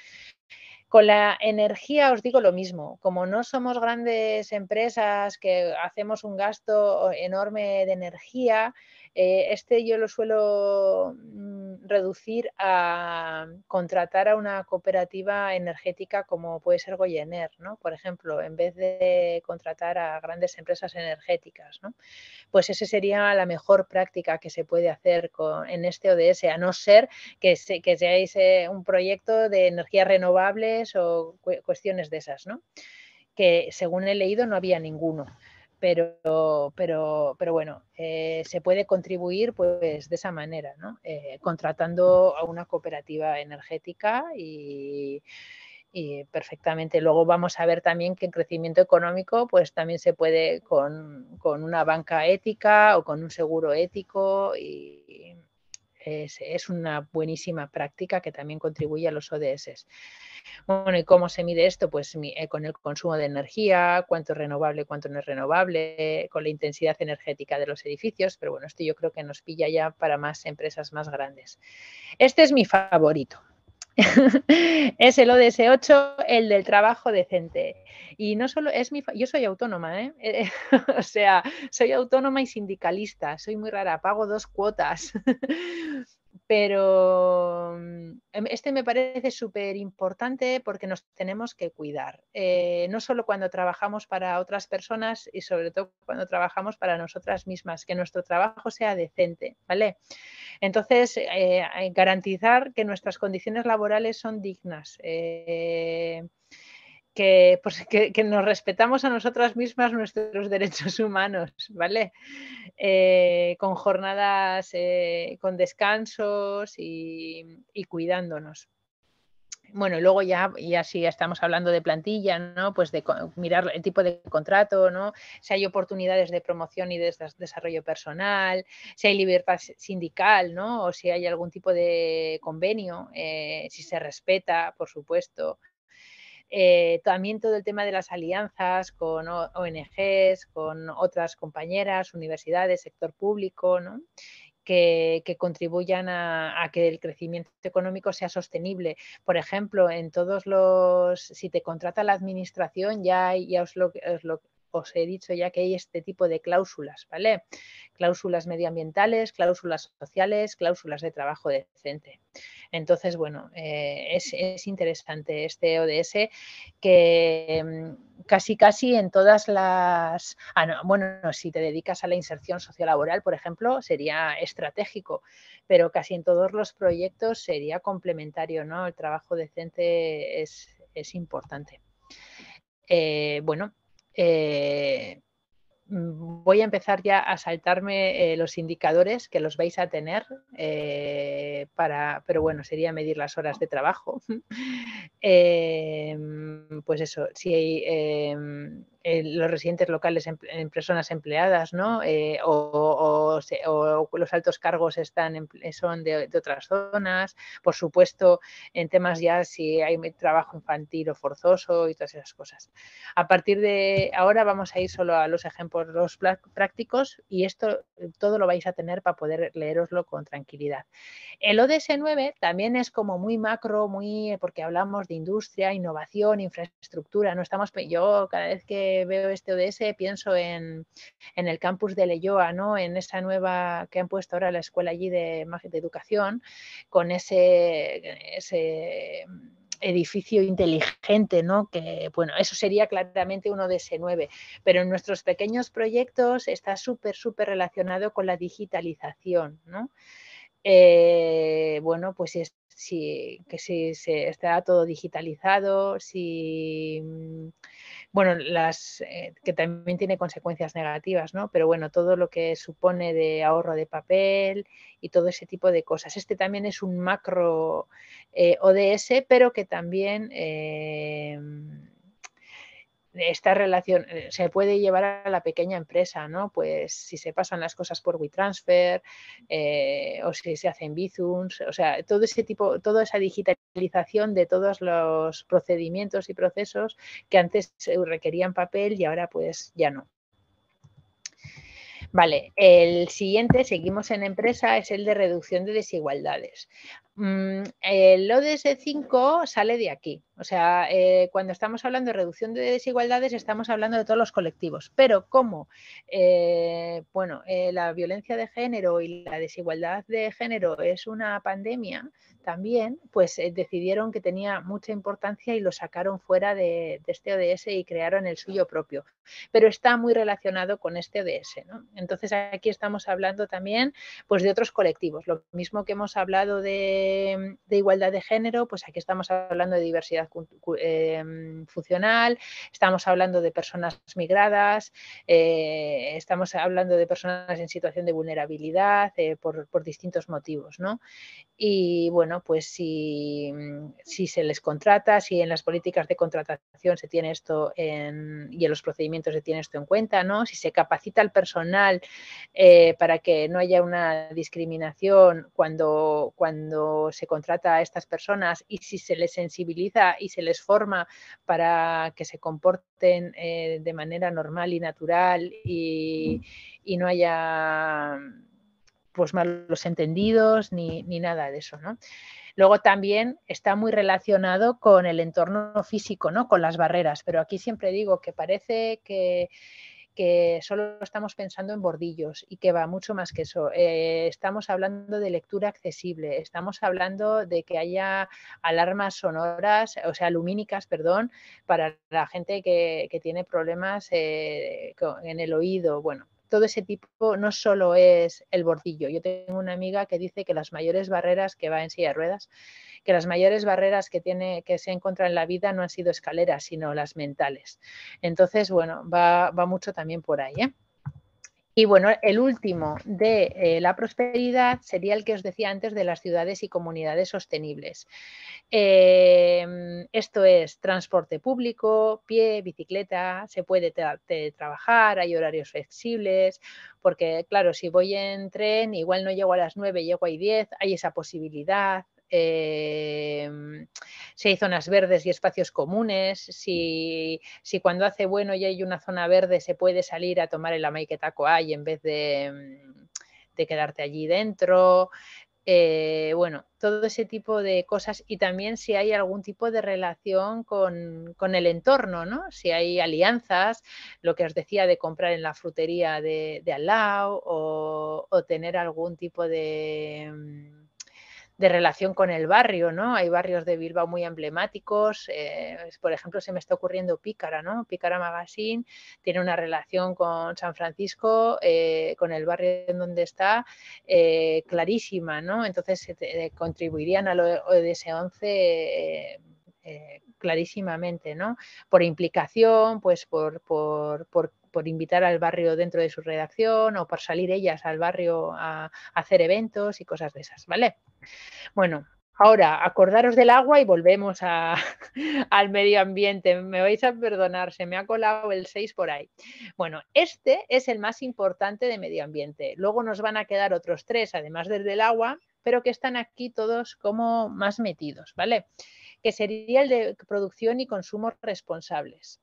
Con la energía os digo lo mismo, como no somos grandes empresas que hacemos un gasto enorme de energía, eh, este yo lo suelo mm, reducir a contratar a una cooperativa energética como puede ser Goyener, Por ejemplo, en vez de contratar a grandes empresas energéticas, Pues esa sería la mejor práctica que se puede hacer en este ODS, a no ser que, seáis eh, un proyecto de energías renovables o cuestiones de esas, Que según he leído no había ninguno pero, pero, pero bueno, eh, se puede contribuir pues de esa manera, ¿no? Eh, contratando a una cooperativa energética y, perfectamente. Luego vamos a ver también que en crecimiento económico pues también se puede con, con una banca ética o con un seguro ético y, es, una buenísima práctica que también contribuye a los ODS. Bueno, ¿y cómo se mide esto? Pues eh, con el consumo de energía, cuánto es renovable, cuánto no es renovable, con la intensidad energética de los edificios, pero bueno, esto yo creo que nos pilla ya para más empresas más grandes. Este es mi favorito, es el ODS 8, el del trabajo decente. Y no solo es mi. Yo soy autónoma, ¿eh? eh o sea, soy autónoma y sindicalista, soy muy rara, pago dos cuotas. pero mm, em, este me parece súper importante porque nos tenemos que cuidar, eh, no solo cuando trabajamos para otras personas y sobre todo cuando trabajamos para nosotras mismas, que nuestro trabajo sea decente, ¿vale? Entonces, eh, eh, garantizar que nuestras condiciones laborales son dignas. Pues, que, nos respetamos a nosotras mismas nuestros derechos humanos, ¿vale? Eh, con jornadas, eh, con descansos y, cuidándonos. Bueno, luego ya, ya si estamos hablando de plantilla, ¿no? Pues de mirar el tipo de contrato, ¿no? Si hay oportunidades de promoción y de desarrollo personal, si hay libertad sindical, ¿no? O si hay algún tipo de convenio, eh, si se respeta, por supuesto eh, también todo el tema de las alianzas con ONGs, con otras compañeras, universidades, sector público, Que, contribuyan a, que el crecimiento económico sea sostenible. Por ejemplo, en todos los, si te contrata la administración, ya, ya os, lo, os lo, os he dicho ya que hay este tipo de cláusulas, ¿vale? Cláusulas medioambientales, cláusulas sociales, cláusulas de trabajo decente. Entonces, bueno, eh, es, interesante este ODS que mm, casi casi en todas las... Ah, bueno, si te dedicas a la inserción sociolaboral, por ejemplo, sería estratégico, pero casi en todos los proyectos sería complementario, ¿no? El trabajo decente es, importante. Eh, bueno, eh, mm, voy a empezar ya a saltarme eh, los indicadores que los vais a tener eh, para, pero bueno, sería medir las horas de trabajo. pues eso, si hay... Eh, los residentes locales en, personas empleadas, ¿no? Eh, o, los altos cargos están son de, otras zonas. Por supuesto, en temas ya si hay trabajo infantil o forzoso y todas esas cosas. A partir de ahora vamos a ir solo a los ejemplos prácticos y esto todo lo vais a tener para poder leeroslo con tranquilidad. El ODS 9 también es como muy macro, muy porque hablamos de industria, innovación, infraestructura. No estamos yo cada vez que veo este ODS pienso en, en el campus de Leyoa, ¿no? en esa nueva que han puesto ahora la escuela allí de, de educación, con ese, edificio inteligente, ¿no? Que, bueno, eso sería claramente uno de ese 9 pero en nuestros pequeños proyectos está súper, súper relacionado con la digitalización, eh, bueno, pues si, si, si se está todo digitalizado, si bueno, las eh, que también tiene consecuencias negativas, ¿no? Pero bueno, todo lo que supone de ahorro de papel y todo ese tipo de cosas. Este también es un macro eh, ODS, pero que también em, esta relación eh, se puede llevar a la pequeña empresa, ¿no? Pues si se pasan las cosas por WeTransfer eh, o si se hacen Bizums, o sea, todo ese tipo, toda esa digitalización de todos los procedimientos y procesos que antes eh, requerían papel y ahora pues ya no. Vale, el siguiente, seguimos en empresa, es el de reducción de desigualdades. El ODS 5 sale de aquí. O sea, eh, cuando estamos hablando de reducción de desigualdades, estamos hablando de todos los colectivos. Pero como eh, bueno, eh, la violencia de género y la desigualdad de género es una pandemia también, pues decidieron que tenía mucha importancia y lo sacaron fuera de, de, este ODS y crearon el suyo propio. Pero está muy relacionado con este ODS. ¿no? Entonces aquí estamos hablando también pues, de otros colectivos. Lo mismo que hemos hablado de, igualdad de género, pues aquí estamos hablando de diversidad em, funcional, estamos hablando de personas migradas, eh, estamos hablando de personas en situación de vulnerabilidad eh, por, distintos motivos. ¿no? Y bueno, pues mm, si, se les contrata, si en las políticas de contratación se tiene esto en, y en los procedimientos se tiene esto en cuenta, ¿no? si se capacita al personal, eh, para que no haya una discriminación cuando, cuando se contrata a estas personas y si se les sensibiliza y se les forma para que se comporten eh, de manera normal y natural y, no haya pues malos entendidos ni, nada de eso, ¿no? Luego también está muy relacionado con el entorno físico, ¿no? Con las barreras, pero aquí siempre digo que parece que que solo estamos pensando en bordillos y que va mucho más que eso. Eh, estamos hablando de lectura accesible, estamos hablando de que haya alarmas sonoras, o sea, lumínicas, perdón, para la gente que, que tiene problemas eh, en el oído. Bueno, todo ese tipo no solo es el bordillo. Yo tengo una amiga que dice que las mayores barreras que va en silla de ruedas, que las mayores barreras que tiene que se encuentra en la vida no han sido escaleras, sino las mentales. Entonces, bueno, va, va mucho también por ahí. ¿eh? Y bueno, el último de eh, la prosperidad sería el que os decía antes de las ciudades y comunidades sostenibles. Eh, esto es transporte público, pie, bicicleta, se puede trabajar, hay horarios flexibles, porque claro, si voy en tren, igual no llego a las 9, llego a las 10, hay esa posibilidad, Em, si hay zonas verdes y espacios comunes, si, si, cuando hace bueno y hay una zona verde se puede salir a tomar el hay en vez de, em, de quedarte allí dentro. Eh, bueno, todo ese tipo de cosas y también si hay algún tipo de relación con, con, el entorno, ¿no? Si hay alianzas, lo que os decía de comprar en la frutería de, de al lado o, o tener algún tipo de em, de relación con el barrio, ¿no? Hay barrios de Bilbao muy emblemáticos, eh, por ejemplo, se me está ocurriendo Pícara, ¿no? Pícara Magazine tiene una relación con San Francisco, eh, con el barrio en donde está, eh, clarísima, ¿no? Entonces contribuirían a lo de ese 11 eh, clarísimamente, ¿no? Por implicación, pues por, por, invitar al barrio dentro de su redacción o por salir ellas al barrio a, hacer eventos y cosas de esas, ¿vale? Bueno, Ahora, acordaros del agua y volvemos al medio ambiente. Me vais a perdonar, se me ha colado el 6 por ahí. Bueno, este es el más importante de medio ambiente. Luego nos van a quedar otros tres, además del del agua, pero que están aquí todos como más metidos, ¿vale? que sería el de producción y consumo responsables.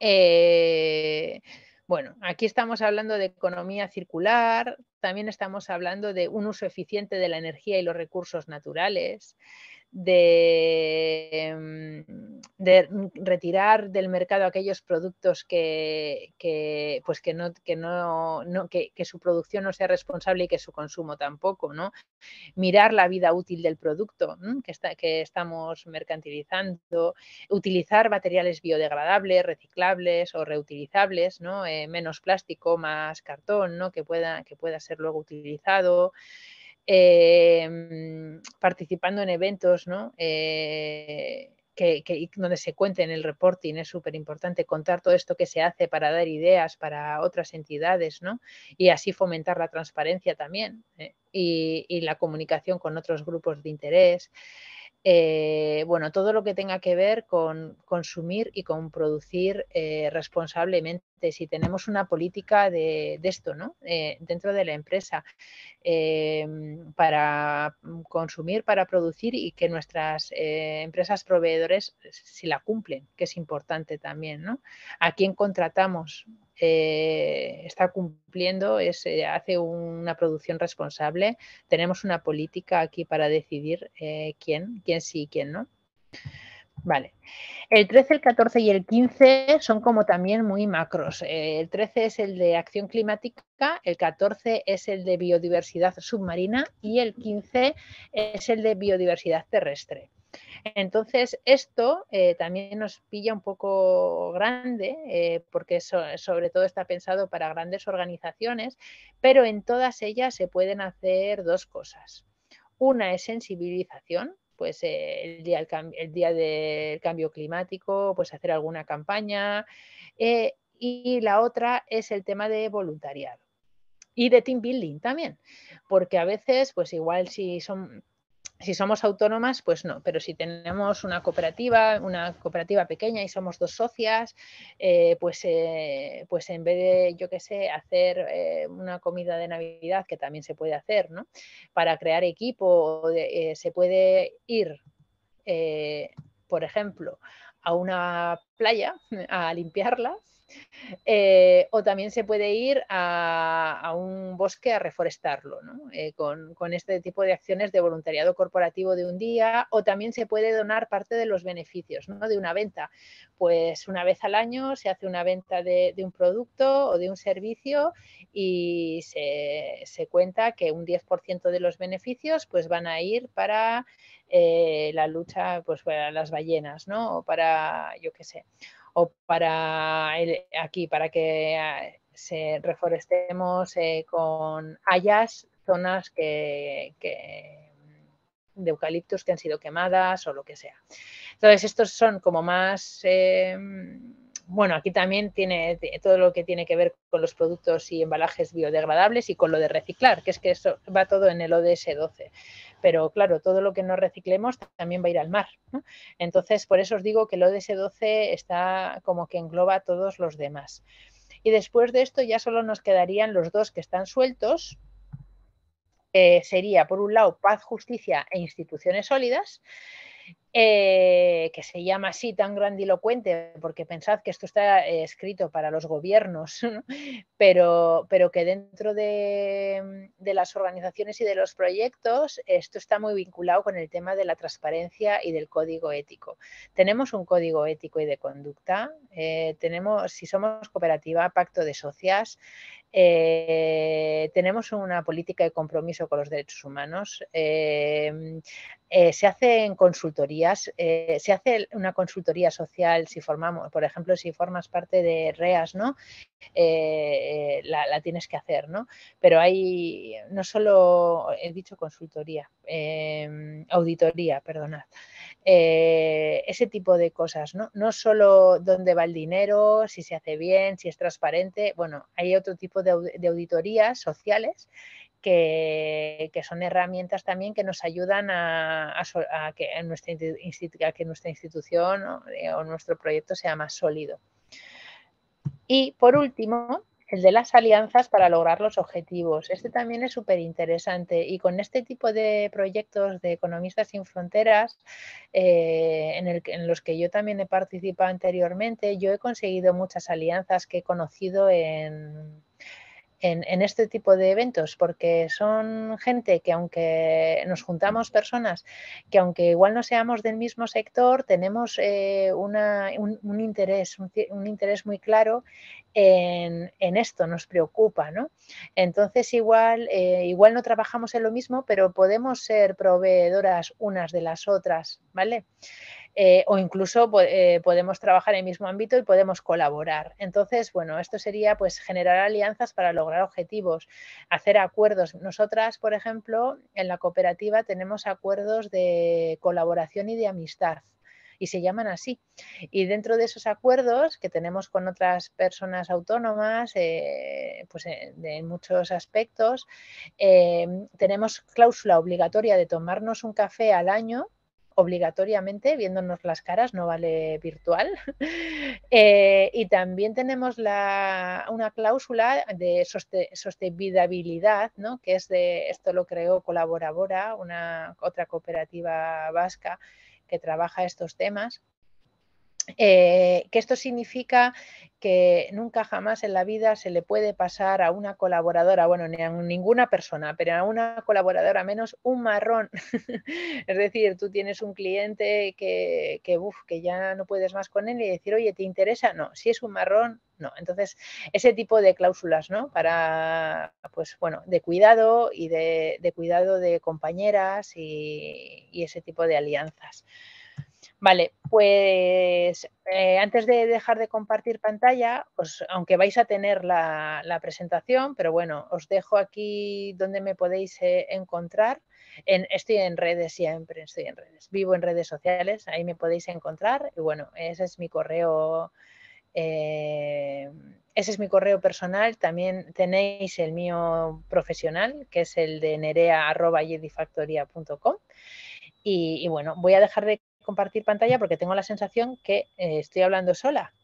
Eh, bueno, aquí estamos hablando de economía circular, también estamos hablando de un uso eficiente de la energía y los recursos naturales. Mm, de, retirar del mercado aquellos productos que, pues que no, que no, que, su producción no sea responsable y que su consumo tampoco, ¿no? Mirar la vida útil del producto que, que estamos mercantilizando, utilizar materiales biodegradables, reciclables o reutilizables, ¿no? Eh, menos plástico, más cartón, ¿no? Que pueda, que pueda ser luego utilizado. Em, participando en eventos, ¿no? Eh, que, donde se cuente en el reporting es súper importante contar todo esto que se hace para dar ideas para otras entidades, ¿no? Y así fomentar la transparencia también eh, y, la comunicación con otros grupos de interés. Eh, bueno, todo lo que tenga que ver con consumir y con producir eh, responsablemente, si tenemos una política de, esto, ¿no? Eh, dentro de la empresa, em, para consumir, para producir y que nuestras empresas proveedores si la cumplen, que es importante también, ¿no? ¿A quién contratamos? Eh, está cumpliendo, eh, hace una producción responsable. Tenemos una política aquí para decidir eh, quién, quién sí y quién no. Vale. El 13, el 14 y el 15 son como también muy macros. El 13 es el de acción climática, el 14 es el de biodiversidad submarina y el 15 es el de biodiversidad terrestre. Entonces, esto eh, también nos pilla un poco grande, eh, porque sobre todo está pensado para grandes organizaciones, pero en todas ellas se pueden hacer dos cosas. Una es sensibilización, pues eh, el, día el día del cambio climático, pues hacer alguna campaña. y la otra es el tema de voluntariado. Y de team building también, porque a veces, pues igual si son si somos autónomas, pues no, pero si tenemos una cooperativa, una cooperativa pequeña y somos dos socias, eh, pues, eh, pues en vez de, yo qué sé, hacer eh, una comida de Navidad, que también se puede hacer, ¿no? Para crear equipo, se puede ir, por ejemplo, a una playa a limpiarla eh, o también se puede ir a, un bosque a reforestarlo, eh, con, este tipo de acciones de voluntariado corporativo de un día, o también se puede donar parte de los beneficios ¿no? de una venta. Pues una vez al año se hace una venta de, un producto o de un servicio y se, cuenta que un 10% de los beneficios pues, van a ir para eh, la lucha pues, para las ballenas, ¿no? o para, yo qué sé o para aquí, para que ah, se reforestemos eh, con hayas zonas que, mm, de eucaliptos que han sido quemadas o lo que sea. Entonces, estos son como más... Em, bueno, aquí también tiene todo lo que tiene que ver con los productos y embalajes biodegradables y con lo de reciclar, que es que eso va todo en el ODS 12. Pero claro, todo lo que no reciclemos también va a ir al mar. Entonces, por eso os digo que el ODS 12 está como que engloba a todos los demás. Y después de esto ya solo nos quedarían los dos que están sueltos, sería, por un lado, paz, justicia e instituciones sólidas, eh, que se llama así tan grandilocuente, porque pensad que esto está eh, escrito para los gobiernos, pero, pero que dentro mm, de, las organizaciones y de los proyectos esto está muy vinculado con el tema de la transparencia y del código ético. Tenemos un código ético y de conducta, eh, tenemos, si somos cooperativa, pacto de socias, eh, tenemos una política de compromiso con los derechos humanos. Em, eh, se hacen consultorías, eh, se hace una consultoría social si formamos, por ejemplo, si formas parte de REAS, ¿no? La, la, tienes que hacer, ¿no? Pero hay no solo, he dicho consultoría, em, auditoría, perdonad. Eh, ese tipo de cosas, ¿no? No solo dónde va el dinero, si se hace bien, si es transparente, bueno, hay otro tipo de, auditorías sociales que, son herramientas también que nos ayudan a, que, nuestra, institución eh, o nuestro proyecto sea más sólido. Y por último, el de las alianzas para lograr los objetivos. Este también es súper interesante y con este tipo de proyectos de Economistas sin Fronteras, eh, en, el, en, los que yo también he participado anteriormente, yo he conseguido muchas alianzas que he conocido en, en, en, este tipo de eventos, porque son gente que aunque nos juntamos personas, que aunque igual no seamos del mismo sector, tenemos eh, una, un, interés, un, interés muy claro en, en, esto, nos preocupa, ¿no? Entonces igual, eh, igual no trabajamos en lo mismo, pero podemos ser proveedoras unas de las otras, ¿vale? Eh, o incluso pues, eh, podemos trabajar en el mismo ámbito y podemos colaborar. Entonces, bueno, esto sería pues generar alianzas para lograr objetivos, hacer acuerdos. Nosotras, por ejemplo, en la cooperativa tenemos acuerdos de colaboración y de amistad y se llaman así. Y dentro de esos acuerdos que tenemos con otras personas autónomas, eh, pues en, muchos aspectos, tenemos cláusula obligatoria de tomarnos un café al año obligatoriamente viéndonos las caras, no vale virtual. Eh, y también tenemos la, una cláusula de sostenibilidad, ¿no? que es de, esto lo creó Colaborabora, una, otra cooperativa vasca que trabaja estos temas eh, que esto significa que nunca jamás en la vida se le puede pasar a una colaboradora, bueno, ni a ninguna persona, pero a una colaboradora menos un marrón. es decir, tú tienes un cliente que, que, que ya no puedes más con él y decir, oye, ¿te interesa? No, si es un marrón, no. Entonces, ese tipo de cláusulas, ¿no? Para, pues bueno, de cuidado y de, cuidado de compañeras y ese tipo de alianzas. Vale, pues eh, antes de dejar de compartir pantalla, aunque vais a tener la, presentación, pero bueno, os dejo aquí donde me podéis eh, encontrar. En, estoy en redes siempre, estoy en redes, vivo en redes sociales, ahí me podéis encontrar y bueno, ese es mi correo. Eh, ese es mi correo personal. También tenéis el mío profesional, que es el de nerea.com. Y, y, bueno, voy a dejar de compartir pantalla porque tengo la sensación que eh, estoy hablando sola.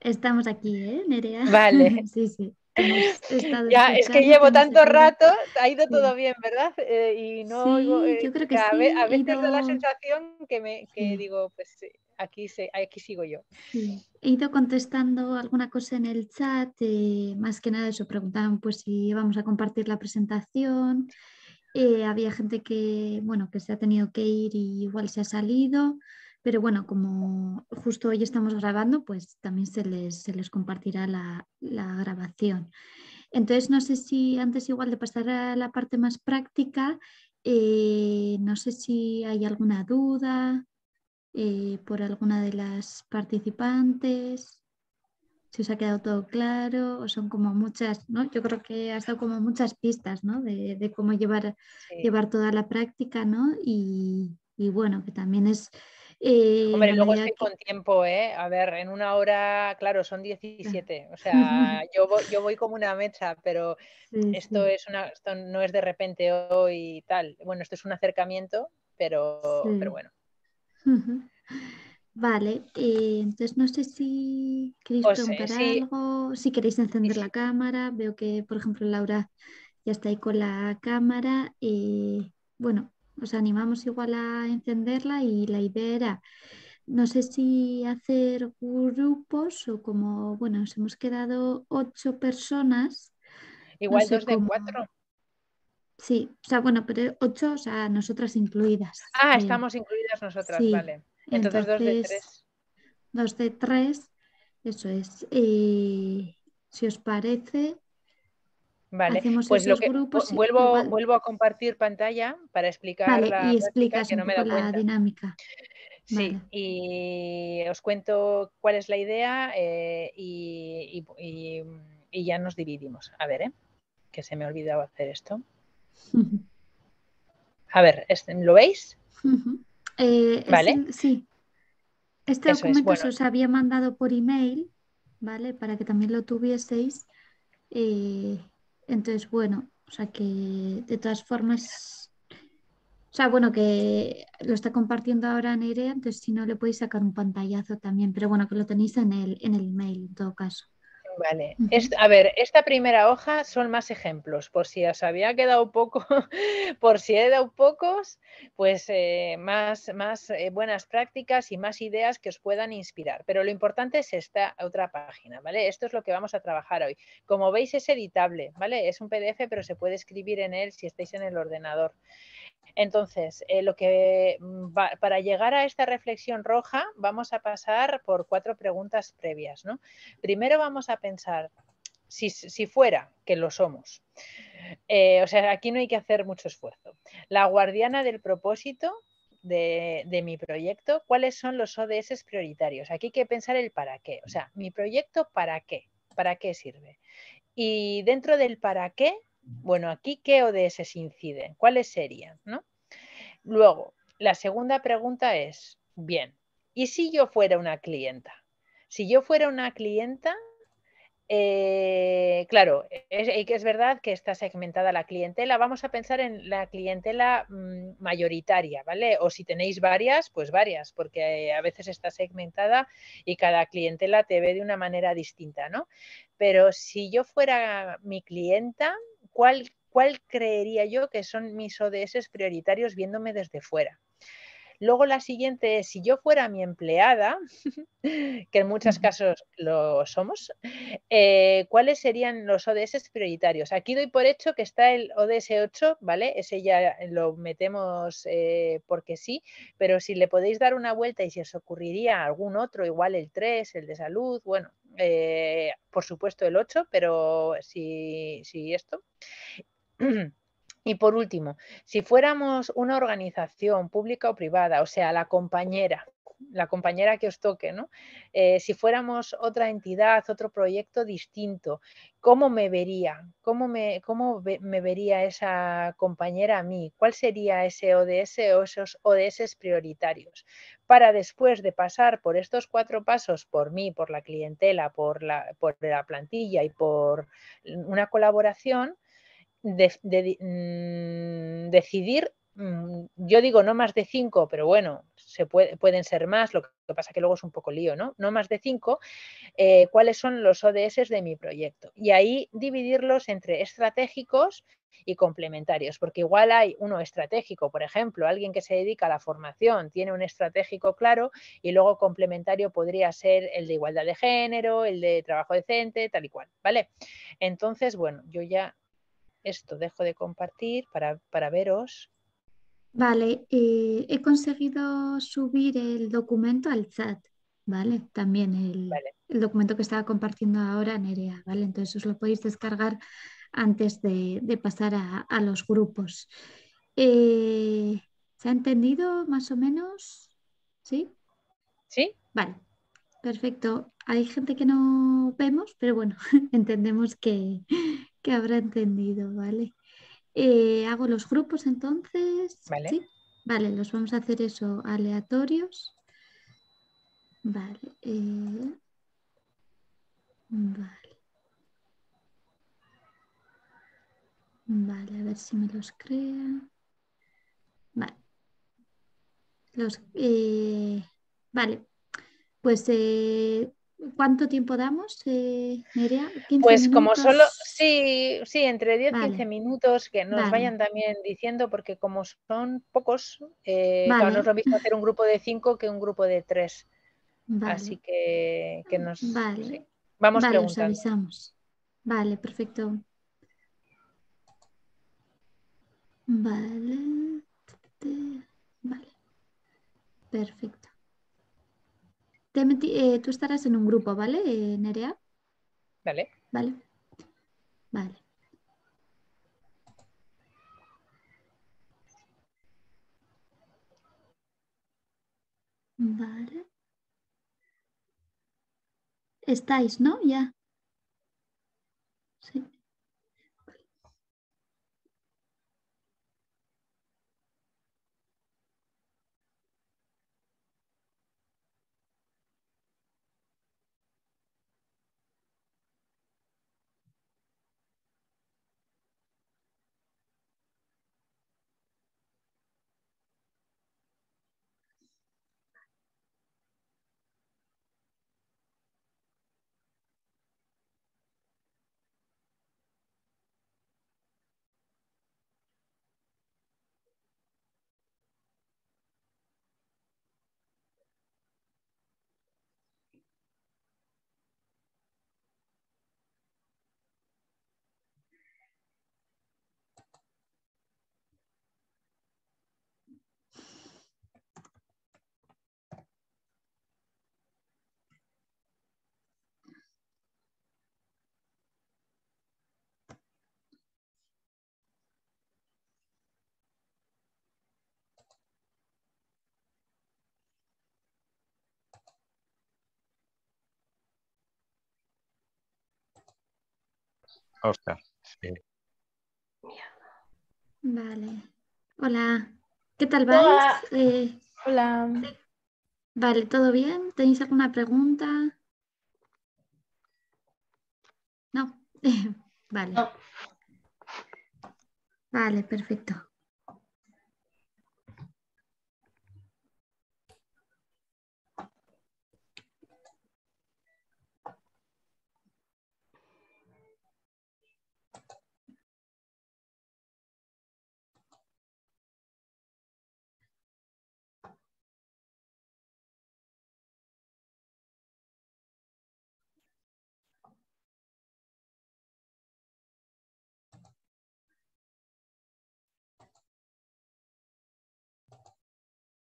Estamos aquí, ¿eh, Nerea? Vale. sí, sí.
Ya, es que llevo tanto rato, ha ido todo bien, ¿verdad? Eh, y no eh, yo creo que a, sí, a veces tengo la sensación que, me, digo, pues aquí, se, aquí sigo yo.
He ido contestando alguna cosa en el chat, más que nada eso, preguntaban pues si íbamos a compartir la presentación. Eh, había gente que, que se ha tenido que ir y igual se ha salido, pero bueno, como justo hoy estamos grabando, pues también se les, compartirá la, grabación. Entonces, no sé si antes igual de pasar a la parte más práctica, eh, no sé si hay alguna duda eh, por alguna de las participantes si os ha quedado todo claro o son como muchas, ¿no? Yo creo que ha estado como muchas pistas, ¿no? De, cómo llevar, llevar toda la práctica, ¿no? Y, bueno, que también es... Eh, Hombre, luego estoy
con tiempo, ¿eh? A ver, en una hora, claro, son 17. O sea, yo voy, como una mecha, pero esto, Es una, esto no es de repente hoy tal. Bueno, esto es un acercamiento, pero, pero bueno.
Vale, eh, entonces no sé si queréis preguntar algo, si queréis encender la cámara. Veo que, por ejemplo, Laura ya está ahí con la cámara. y eh, bueno, os animamos igual a encenderla y la idea era, no sé si hacer grupos o como, bueno, nos hemos quedado ocho personas. Igual dos de cuatro. Sí, o sea, bueno, pero ocho, o sea, nosotras incluidas. Ah, eh. estamos
incluidas nosotras, vale. Entonces, dos
2 de tres 2 de 3, eso es. Y si os parece,
Vale, Hacemos pues lo que vuelvo, vuelvo a compartir pantalla para explicar la, y la
dinámica.
Sí, y os cuento cuál es la idea eh, y, ya nos dividimos. A ver, eh, que se me ha olvidado hacer esto. A ver, ¿lo veis?
Eh, sí.
Este documento se os
había mandado por email, ¿vale? Para que también lo tuvieseis. Eh, entonces, bueno, o sea que de todas formas, o sea, bueno, que lo está compartiendo ahora Nerea, entonces si no le podéis sacar un pantallazo también, pero bueno, que lo tenéis en el, en el email en todo caso.
Vale. Es, a ver, esta primera hoja son más ejemplos. Por si os había quedado poco, por si he dado pocos, pues eh, más, más eh, buenas prácticas y más ideas que os puedan inspirar. Pero lo importante es esta otra página, ¿vale? Esto es lo que vamos a trabajar hoy. Como veis, es editable, ¿vale? Es un PDF, pero se puede escribir en él si estáis en el ordenador. Entonces, eh, que mm, para llegar a esta reflexión roja, vamos a pasar por cuatro preguntas previas. Primero vamos a pensar, si, fuera que lo somos, eh, o sea, aquí no hay que hacer mucho esfuerzo. La guardiana del propósito, de, de, mi proyecto, cuáles son los ODS prioritarios. Aquí hay que pensar el para qué, o sea, mi proyecto para qué, para qué sirve. Y dentro del para qué, bueno, aquí, ¿qué ODS inciden? ¿Cuáles serían? ¿no? Luego, la segunda pregunta es, bien, ¿y si yo fuera una clienta? Si yo fuera una clienta, eh, claro, es, verdad que está segmentada la clientela. Vamos a pensar en la clientela mm, mayoritaria, ¿vale? O si tenéis varias, pues varias, porque eh, a veces está segmentada y cada clientela te ve de una manera distinta, ¿no? Pero si yo fuera mi clienta, cuál, creería yo que son mis ODS prioritarios viéndome desde fuera. Luego la siguiente es, si yo fuera mi empleada, que en muchos casos lo somos, eh, ¿cuáles serían los ODS prioritarios? Aquí doy por hecho que está el ODS 8, ¿vale? Ese ya lo metemos eh, porque sí, pero si le podéis dar una vuelta y si os ocurriría algún otro, igual el 3, el de salud, bueno, eh, por supuesto el 8, pero si, si esto. Y por último, si fuéramos una organización pública o privada, o sea, la compañera, la compañera que os toque, ¿no? Eh, si fuéramos otra entidad, otro proyecto distinto, ¿cómo me vería? ¿Cómo me, me vería esa compañera a mí? ¿Cuál sería ese ODS o esos ODS prioritarios? Para después de pasar por estos cuatro pasos, por mí, por la clientela, por la, la plantilla y por una colaboración, de, mm, decidir Mm, yo digo no más de cinco, pero bueno, se pueden ser más, lo que pasa que luego es un poco lío, ¿no? No más de cinco, eh, cuáles son los ODS de mi proyecto. Y ahí dividirlos entre estratégicos y complementarios, porque igual hay uno estratégico, por ejemplo, alguien que se dedica a la formación tiene un estratégico claro y luego complementario podría ser el de igualdad de género, el de trabajo decente, tal y cual, ¿vale? Entonces, bueno, yo ya esto dejo de compartir para, para veros.
Vale, eh, he conseguido subir el documento al chat, ¿vale? También el, documento que estaba compartiendo ahora Nerea, ¿vale? Entonces os lo podéis descargar antes de, pasar a, los grupos. Eh, ¿Se ha entendido más o menos? ¿Sí? Sí. Vale, perfecto. Hay gente que no vemos, pero bueno, entendemos que, que habrá entendido, ¿vale? Eh, ¿Hago los grupos entonces? Vale. los vamos a hacer eso, aleatorios. Vale. Eh, vale. Vale, a ver si me los crea. Vale. Los, eh, vale, pues ¿Cuánto tiempo damos, Miriam? Eh, pues como solo,
sí, sí, entre 10 y 15 minutos que nos vayan también diciendo, porque como son pocos, eh, lo no es hacer un grupo de 5 que un grupo de 3. Así que, que nos vamos preguntando.
avisamos. Vale, perfecto. Vale. Vale. Perfecto. Eh, tú estarás en un grupo, ¿vale, eh, Nerea? Vale. Vale. Vale. Vale. Estáis, ¿no? Ya. Sí. sí. Vale. Hola. ¿Qué tal, vas? Hola. Eh, vale, ¿todo bien? ¿Tenéis alguna pregunta? No. vale. Vale, perfecto.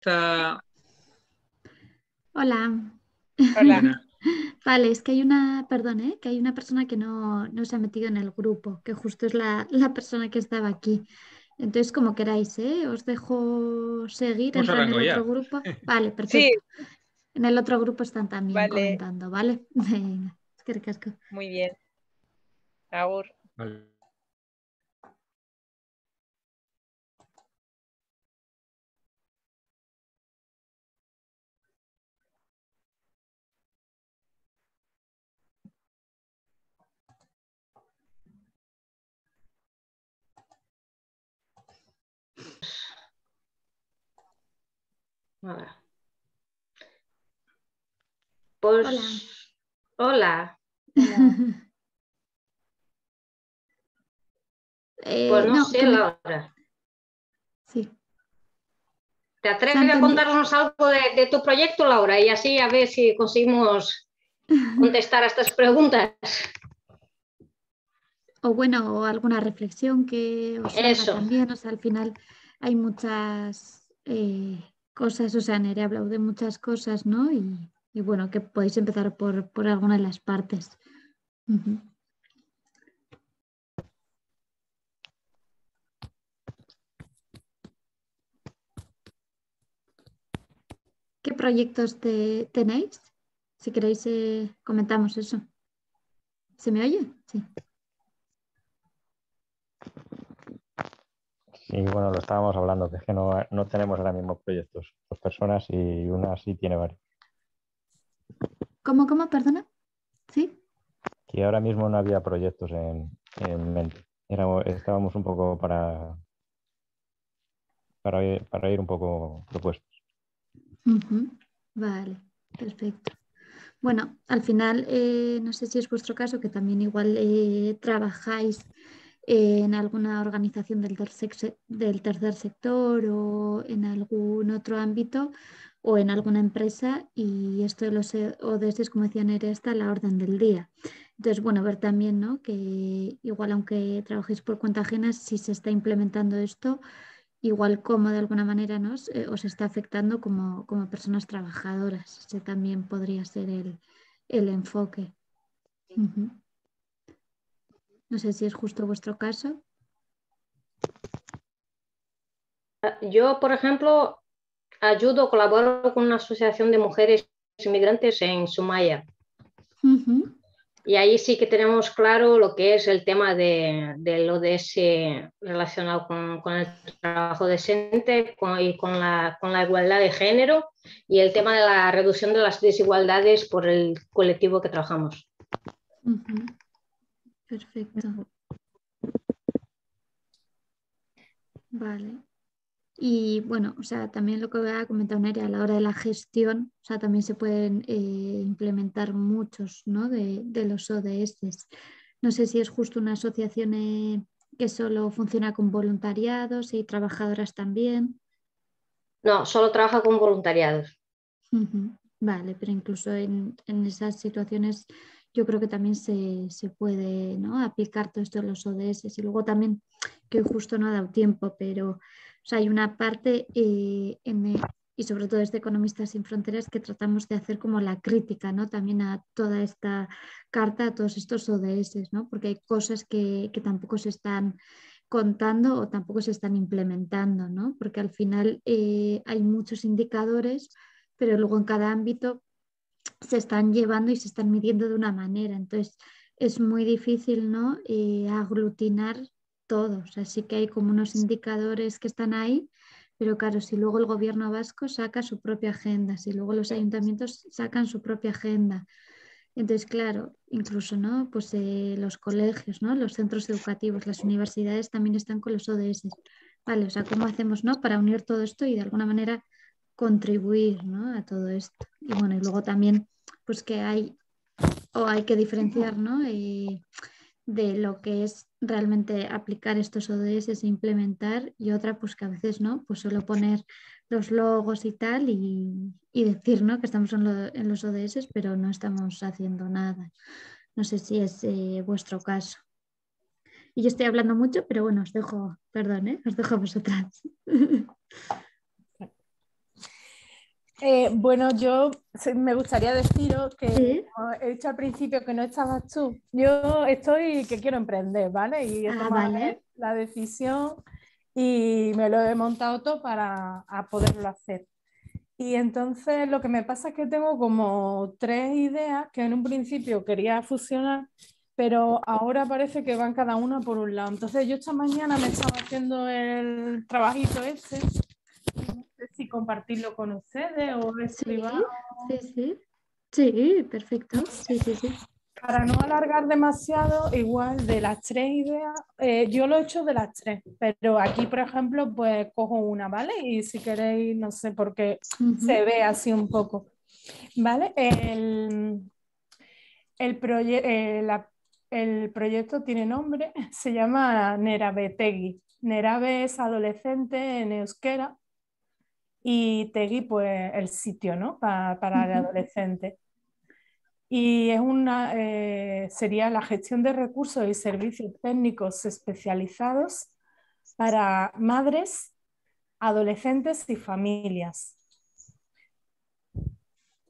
Hola. Hola.
Vale, es que hay una, perdón, ¿eh? que hay una persona que no, se ha metido en el grupo, que justo es la, persona que estaba aquí. Entonces, como queráis, ¿eh? os dejo seguir en el otro grupo. Vale, perfecto. En el otro grupo están también comentando, ¿vale? Venga, es que Muy
bien.
Hola.
Hola. pues no, sé Laura.
Sí.
¿Te atreves a contarnos algo de, tu proyecto, Laura? Y así a ver si conseguimos contestar a estas preguntas. O bueno, o alguna reflexión que Eso. también. O sea, al final hay muchas eh, cosas, o sea, ha hablado de muchas cosas, ¿no? Y, bueno, que podéis empezar por, por alguna de las partes. ¿Qué proyectos tenéis? Si queréis, eh, comentamos eso. ¿Se me oye? Sí.
Y bueno, lo estábamos hablando, que es que no, no tenemos ahora mismo proyectos, dos personas y una sí tiene varios. ¿Cómo,
cómo, perdona? ¿Sí?
Que ahora mismo no había proyectos en, mente. estábamos un poco para, para, ir, para ir un poco propuestos.
Vale, perfecto. Bueno, al final, eh, no sé si es vuestro caso, que también igual eh, trabajáis en alguna organización del, tercer, del tercer sector o en algún otro ámbito o en alguna empresa y esto de los ODS, como decía Nerea, la orden del día. Entonces, bueno, ver también que igual aunque trabajéis por cuenta ajena, si se está implementando esto, igual como de alguna manera nos, eh, os está afectando como, personas trabajadoras. Ese también podría ser el, enfoque. No sé si es justo vuestro caso.
Ah, yo, por ejemplo,
ayudo, colaboro con una asociación de mujeres inmigrantes en Sumaya. Y ahí sí que tenemos claro lo que es el tema de, del ODS relacionado con, el trabajo decente y con la, igualdad de género y el tema de la reducción de las desigualdades por el colectivo que trabajamos.
Perfecto. Vale. Y bueno, o sea, también lo que voy comentado comentar Nerea, a la hora de la gestión, o sea, también se pueden eh, implementar muchos ¿no? de, los ODS. No sé si es justo una asociación eh, que solo funciona con voluntariados y trabajadoras también. No, solo trabaja con voluntariados. Vale, pero incluso en, en esas situaciones yo creo que también se, puede aplicar todo esto en los ODS y luego también, que justo no ha dado tiempo, pero hay una parte eh, y sobre todo desde Economistas sin Fronteras que tratamos de hacer como la crítica ¿no? también a toda esta carta, a todos estos ODS, ¿no? porque hay cosas que, tampoco se están contando o tampoco se están implementando, porque al final eh, hay muchos indicadores, pero luego en cada ámbito se están llevando y se están midiendo de una manera. Entonces, es muy difícil ¿no? Eh, aglutinar todos. Así que hay como unos indicadores que están ahí, pero claro, si luego el gobierno vasco saca su propia agenda, si luego los ayuntamientos sacan su propia agenda. Entonces, claro, incluso ¿no? pues, eh, los colegios, ¿no? los centros educativos, las universidades también están con los ODS. Vale, o sea, ¿cómo hacemos ¿no? para unir todo esto y de alguna manera contribuir a todo esto. Y bueno, y luego también, pues que hay, o hay que diferenciar, de lo que es realmente aplicar estos ODS e implementar y otra pues que a veces no, pues solo poner los logos y tal y, decir ¿no? que estamos en, los ODS pero no estamos haciendo nada. No sé si es eh, vuestro caso. Y yo estoy hablando mucho, pero bueno, os dejo, perdón, ¿eh? os dejo a vosotras.
Eh, bueno, yo me gustaría deciros que he dicho al principio que no estabas tú. Yo estoy que quiero emprender, ¿vale? Y he ah, tomado la decisión y me lo he montado todo para poderlo hacer. Y entonces lo que me pasa es que tengo como tres ideas que en un principio quería fusionar, pero ahora parece que van cada una por un lado. Entonces yo esta mañana me estaba haciendo el trabajito ese, y compartirlo con ustedes o sí, Sí,
sí. perfecto.
Para no alargar demasiado, igual de las tres ideas, eh, yo lo he hecho de las tres, pero aquí, por ejemplo, pues cojo una, ¿vale? Y si queréis, no sé, por qué se ve así un poco, ¿vale? El, el eh, proyecto tiene nombre, se llama Nerabetegui. Nerabe es adolescente en euskera y Tegui, pues el sitio, ¿no? para el adolescente. Y es una, eh, sería la gestión de recursos y servicios técnicos especializados para madres, adolescentes y familias.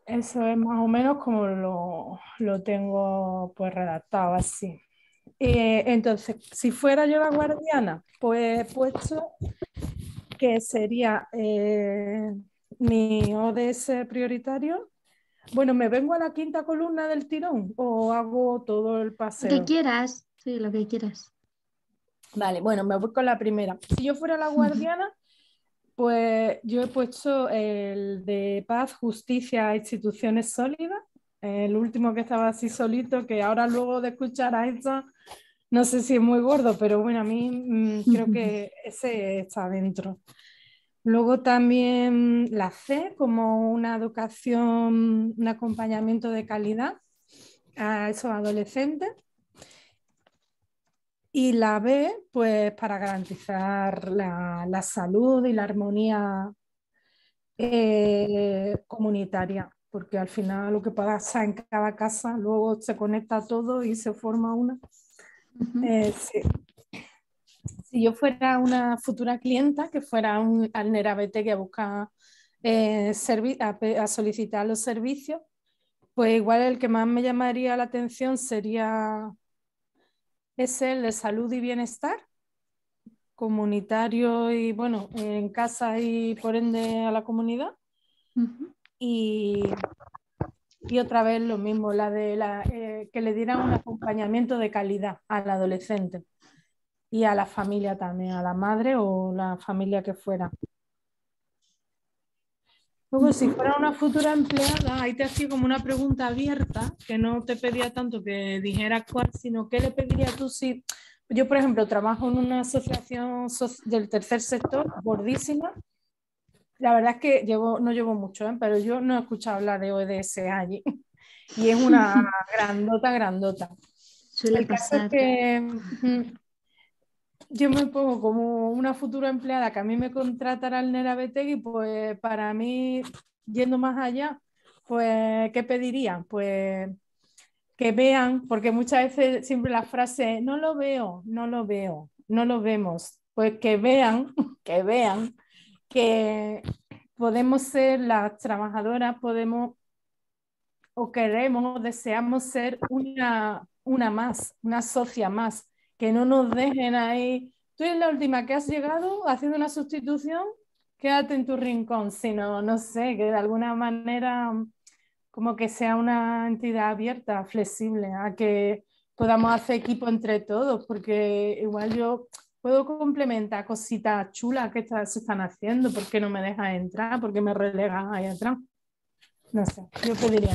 Eso es más o menos como lo, tengo pues redactado así. Eh, entonces, si fuera yo la guardiana, pues he puesto que sería eh, mi ODS prioritario. Bueno, ¿me vengo a la quinta columna del tirón o hago todo el paseo? Lo que quieras, sí, lo que quieras. Vale, bueno, me voy con la primera. Si yo fuera la guardiana, pues yo he puesto el de paz, justicia, e instituciones sólidas. El último que estaba así solito, que ahora luego de escuchar a esa no sé si es muy gordo, pero bueno, a mí mm, creo que ese está dentro. Luego también la C como una educación, un acompañamiento de calidad a esos adolescentes. Y la B, pues para garantizar la, salud y la armonía eh, comunitaria, porque al final lo que pasa en cada casa luego se conecta todo y se forma una. Eh, si yo fuera una futura clienta que fuera un alnerabete que busca eh, a, solicitar los servicios, pues igual el que más me llamaría la atención sería es el de salud y bienestar comunitario y bueno, en casa y por ende a la comunidad. Y y otra vez lo mismo, la de la, eh, que le dieran un acompañamiento de calidad al adolescente y a la familia también, a la madre o la familia que fuera. Luego, si fuera una futura empleada, ahí te hacía como una pregunta abierta, que no te pedía tanto que dijeras cuál, sino qué le pedirías tú si... Yo, por ejemplo, trabajo en una asociación del tercer sector, gordísima, la verdad es que llevo, no llevo mucho, ¿eh? pero yo no he escuchado hablar de ODS e allí. Y es una grandota, grandota. El caso es que yo me pongo como una futura empleada que a mí me contratará el Nera y pues para mí, yendo más allá, pues, ¿qué pediría? Pues que vean, porque muchas veces siempre la frase, no lo veo, no lo veo, no lo vemos, pues que vean, que vean que podemos ser las trabajadoras, podemos o queremos, o deseamos ser una, una más, una socia más, que no nos dejen ahí. Tú eres la última que has llegado haciendo una sustitución, quédate en tu rincón, sino, no sé, que de alguna manera como que sea una entidad abierta, flexible, a que podamos hacer equipo entre todos, porque igual yo puedo complementar cositas chulas que se están haciendo, ¿por qué no me deja entrar? ¿Por qué me relegas ahí atrás? No sé, yo pediría.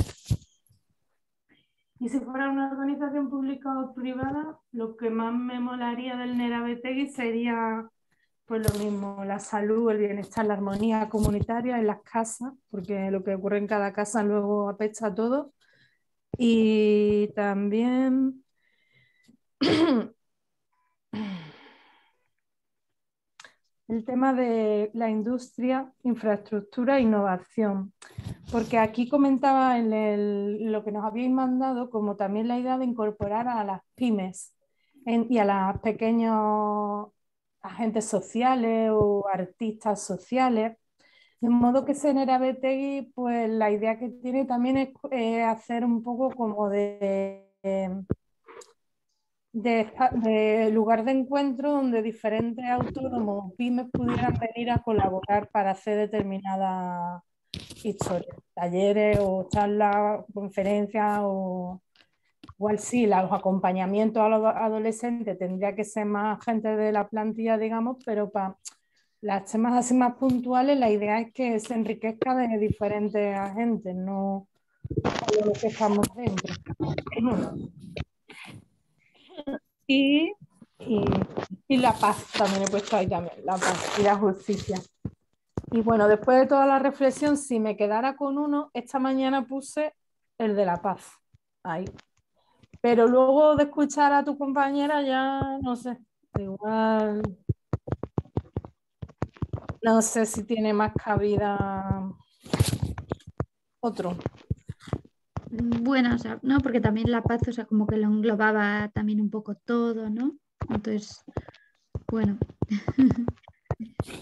Y si fuera una organización pública o privada, lo que más me molaría del Nerabetegui sería pues lo mismo, la salud, el bienestar, la armonía comunitaria en las casas, porque lo que ocurre en cada casa luego apesta a todo. Y también el tema de la industria, infraestructura e innovación, porque aquí comentaba en lo que nos habéis mandado como también la idea de incorporar a las pymes y a los pequeños agentes sociales o artistas sociales. De modo que Senera Betegui, pues la idea que tiene también es hacer un poco como de de, lugar de encuentro donde diferentes autónomos pymes pudieran venir a colaborar para hacer determinadas historias, talleres o charlas, conferencias o, igual sí, Los acompañamientos a los adolescentes tendría que ser más gente de la plantilla, digamos, pero para las temas así más puntuales la idea es que se enriquezca de diferentes agentes, no lo que estamos dentro. Y, la paz también he puesto ahí también, la paz y la justicia. Y bueno, después de toda la reflexión, si me quedara con uno, esta mañana puse el de la paz. Ahí. Pero luego de escuchar a tu compañera, ya no sé, igual. No sé si tiene más
cabida otro. Bueno, o sea, ¿no? Porque también la paz, o sea, como que lo englobaba también un poco todo, ¿no? Entonces, bueno.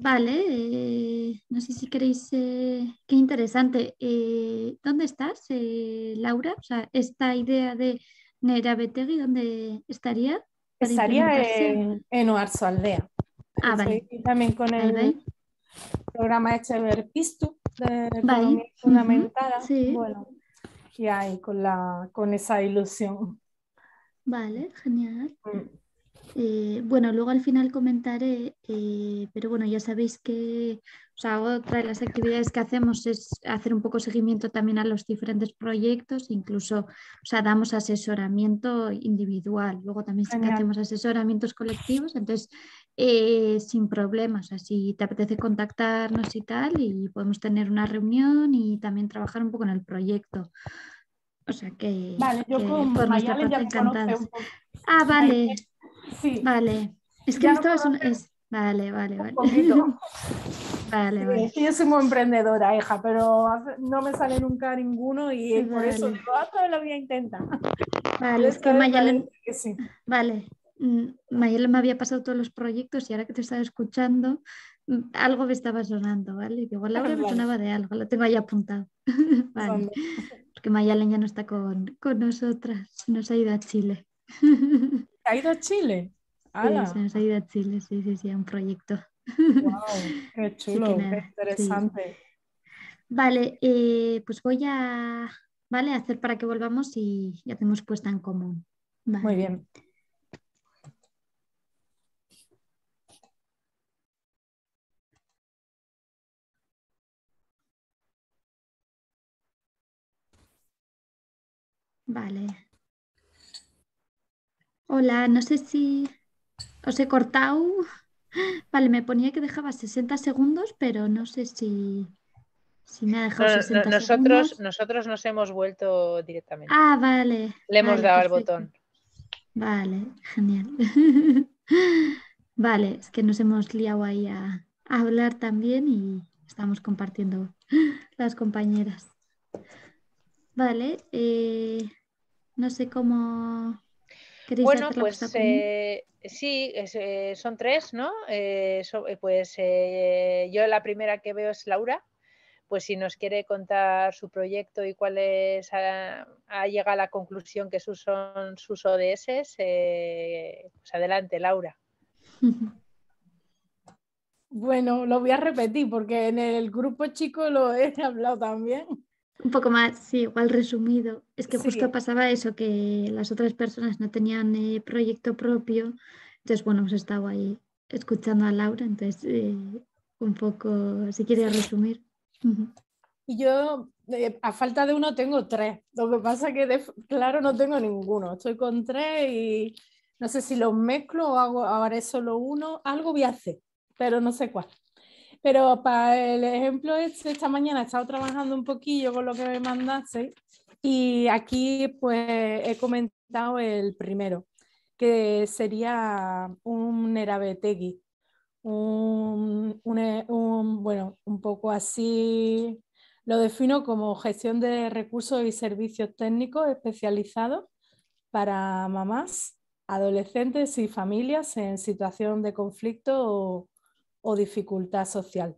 vale, eh, no sé si queréis, eh, qué interesante. Eh, ¿Dónde estás, Laura? esta idea de Neira Betegui, ¿dónde estaría? Estaría en,
en Aldea. Ah, vale. También con el programa en este de Pistu de Fundamentada. Bueno, que hay con, la, con esa ilusión.
Vale, genial. Mm. Eh, bueno, luego al final comentaré, eh, pero bueno, ya sabéis que sea, otra de las actividades que hacemos es hacer un poco seguimiento también a los diferentes proyectos, incluso, o sea, damos asesoramiento individual. Luego también sí que hacemos asesoramientos colectivos, entonces, eh, sin problemas, o sea, si te apetece contactarnos y tal, y podemos tener una reunión y también trabajar un poco en el proyecto. O sea que, vale, con por nuestra parte Ah, vale. Vale. Es que no es... Vale, vale, vale. Vale,
yo soy muy emprendedora, hija, pero no me sale nunca ninguno y por eso digo, ah, lo voy a intentar.
Vale, es que Mayalen... Vale, mm, me había pasado todos los proyectos y ahora que te estaba escuchando, mm, algo me estaba sonando, ¿vale? igual la me sonaba de algo, lo tengo ahí apuntado. vale. Porque Mayalen ya no está con, con nosotras, nos ha ido a Chile.
¿Ha ido a Chile? se
nos ha ido a Chile, sí, sí, sí, a un proyecto qué chulo, interesante. Vale, eh, pues voy a ¿vale? hacer para que volvamos y, ya hacemos puesta en común. Muy bien.
Vale. Hola, no sé si
os he cortado. Vale, me ponía que dejaba 60 segundos, pero no sé si, me ha dejado 60 nosotros,
Nosotros nos hemos vuelto directamente. Ah, vale. Le hemos dado el botón.
Vale, genial. vale, es que nos hemos liado ahí a, hablar también y estamos compartiendo las compañeras. Vale, eh, no sé cómo bueno, pues eh,
sí, eh, son tres, ¿no? Eh, pues yo la primera que veo es Laura. Pues si nos quiere contar su proyecto y cuál es, ah, ha, llegado a la conclusión que sus, son sus ODS, pues adelante, Laura.
Bueno, lo voy a repetir porque en el grupo chico lo he hablado también.
Un poco más, sí, igual resumido. Es que justo pasaba eso, que las otras personas no tenían eh, proyecto propio. Entonces, bueno, pues hemos estado ahí escuchando a Laura, entonces eh, un poco, si quiere resumir.
Y yo, eh, a falta de uno, tengo tres. Lo que pasa es que, claro, no tengo ninguno. Estoy con tres y no sé si los mezclo o hago, ahora solo uno. Algo voy a hacer, pero no sé cuál. Pero para el ejemplo este, esta mañana he estado trabajando un poquillo con lo que me mandaste y aquí pues he comentado el primero, que sería un Nerabetegui, eh, bueno, un poco así, lo defino como gestión de recursos y servicios técnicos especializados para mamás, adolescentes y familias en situación de conflicto o o dificultad social.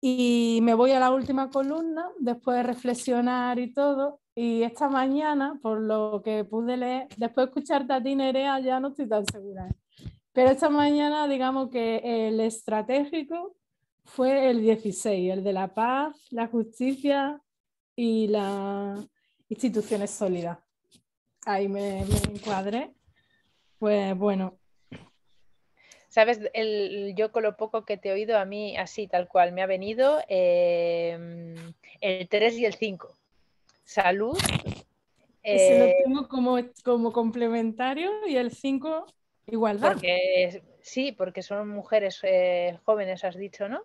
Y me voy a la última columna, después de reflexionar y todo. Y esta mañana, por lo que pude leer, después de escucharte a ti, ya no estoy tan segura. ¿eh? Pero esta mañana, digamos que el estratégico fue el 16, el de la paz, la justicia y las instituciones sólidas. Ahí me, me encuadré. Pues bueno,
Sabes, el, yo con lo poco que te he oído, a mí así, tal cual, me ha venido em, el 3 y el 5. Salud. Se lo eh, tengo como, como complementario y el 5 igualdad. Porque, sí, porque son mujeres eh, jóvenes, has dicho, ¿no?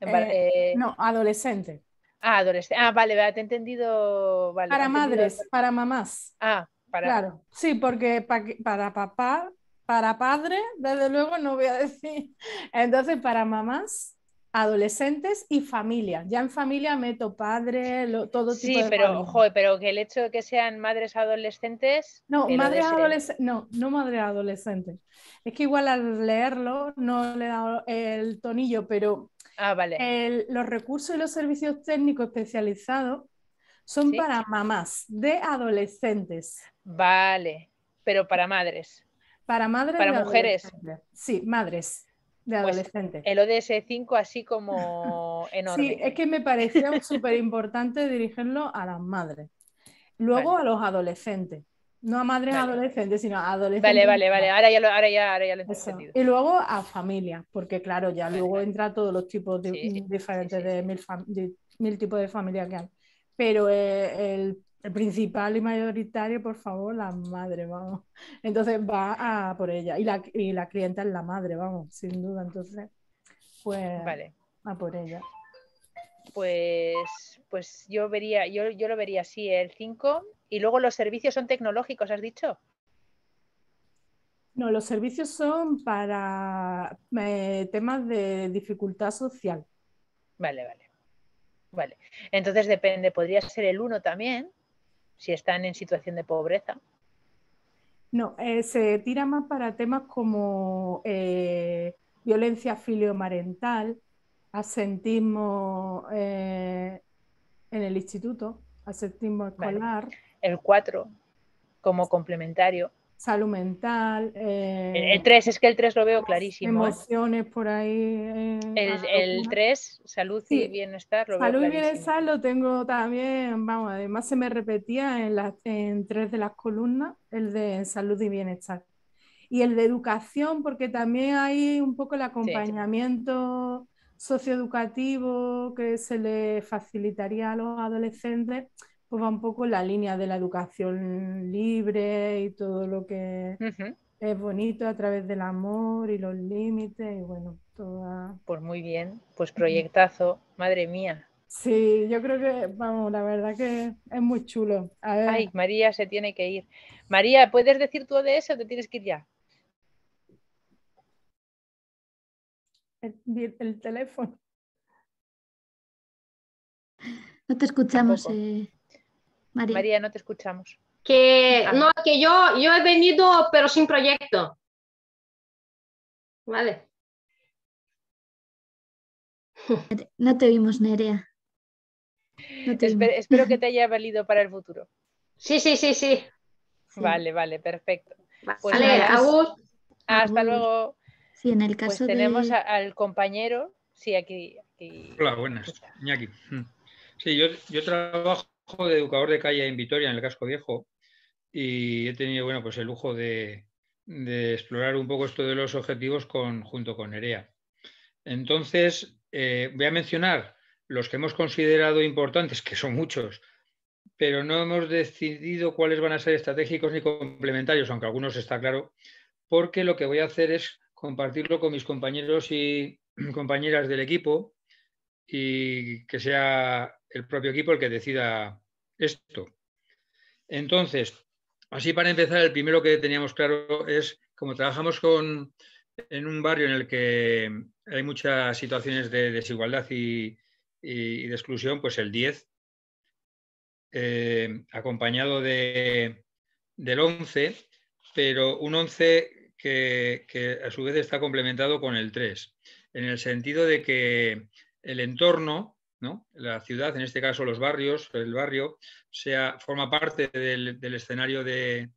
Eh, no,
adolescente.
Ah, adolescente. Ah, vale, te he entendido. para madres,
para mamás. Ah, para. Claro, sí, porque para papá para padres, desde luego no voy a decir. Entonces, para mamás, adolescentes y familia. Ya en familia meto padre, todo tipo sí, de pero,
pero que el hecho de que sean madres adolescentes... No, madres adolescentes,
no, no madres adolescentes. Es que igual al leerlo no le he dado el tonillo, pero ah, vale. los recursos y los servicios técnicos especializados son para
mamás de adolescentes. Vale, pero para madres. Para madres. Para de mujeres. Sí,
madres de pues, adolescentes.
el ODS 5 así como enorme. Sí, es
que me parecía súper importante dirigirlo a las madres. Luego a los adolescentes. No a madres adolescentes, sino a adolescentes. Vale, vale, vale.
Ahora ya lo, ahora he entendido.
Y luego a familias, porque claro, ya luego entra todos los tipos de, diferentes de, mil tipos de familias que hay. Pero eh, el el principal y mayoritario, por favor, la madre, vamos. Entonces va a por ella. Y la, y la clienta es la madre, vamos, sin duda. Entonces, pues vale. va por ella.
Pues, pues yo vería, yo, yo lo vería así, ¿eh? el 5. Y luego los servicios son tecnológicos, ¿has dicho?
No, los servicios son para eh, temas de dificultad social.
Vale, vale. Vale. Entonces depende, podría ser el 1 también, si están en situación de pobreza.
No, eh, se tira más para temas como eh, violencia filiomarental, asentismo eh, en el instituto, asentismo escolar.
El 4 como complementario
salud mental.
Eh, el 3, es que el 3 lo veo clarísimo. ¿eh? Emociones por ahí. Eh, el, 3, salud y bienestar. salud y bienestar
lo tengo también, vamos, además se me repetía en, la, en tres de las columnas, el de salud y bienestar. Y el de educación, porque también hay un poco el acompañamiento socioeducativo que se le facilitaría a los adolescentes pues va un poco la línea de la educación libre y todo lo que es bonito a través del amor y los límites y bueno, toda...
Pues muy bien, pues proyectazo, madre mía. Sí, yo creo que, vamos, la verdad que es muy chulo. Ay, María se tiene que ir. María, ¿puedes decir tú de eso o te tienes que ir ya?
El, teléfono.
No te escuchamos.
María. no te escuchamos. Que ah. no, que yo, yo he venido,
pero sin proyecto.
Vale.
No te vimos, Nerea.
espero que te
haya valido para el futuro. Sí, sí, sí, sí. Vale, vale, perfecto. vale, pues Hasta luego. Sí, en el pues caso tenemos al compañero. Sí, aquí,
Hola, buenas. Mm. Sí, yo trabajo de educador de calle en Vitoria, en el casco viejo, y he tenido bueno, pues el lujo de, explorar un poco esto de los objetivos junto con EREA. Entonces, eh, voy a mencionar los que hemos considerado importantes, que son muchos, pero no hemos decidido cuáles van a ser estratégicos ni complementarios, aunque algunos está claro, porque lo que voy a hacer es compartirlo con mis compañeros y compañeras del equipo y que sea el propio equipo el que decida esto. Entonces, así para empezar, el primero que teníamos claro es, como trabajamos con, en un barrio en el que hay muchas situaciones de desigualdad y, de exclusión, pues el 10, eh, acompañado de, del 11, pero un 11 que, que, a su vez está complementado con el 3, en el sentido de que el entorno la ciudad, en este caso los barrios, el barrio, sea, forma parte del, escenario de,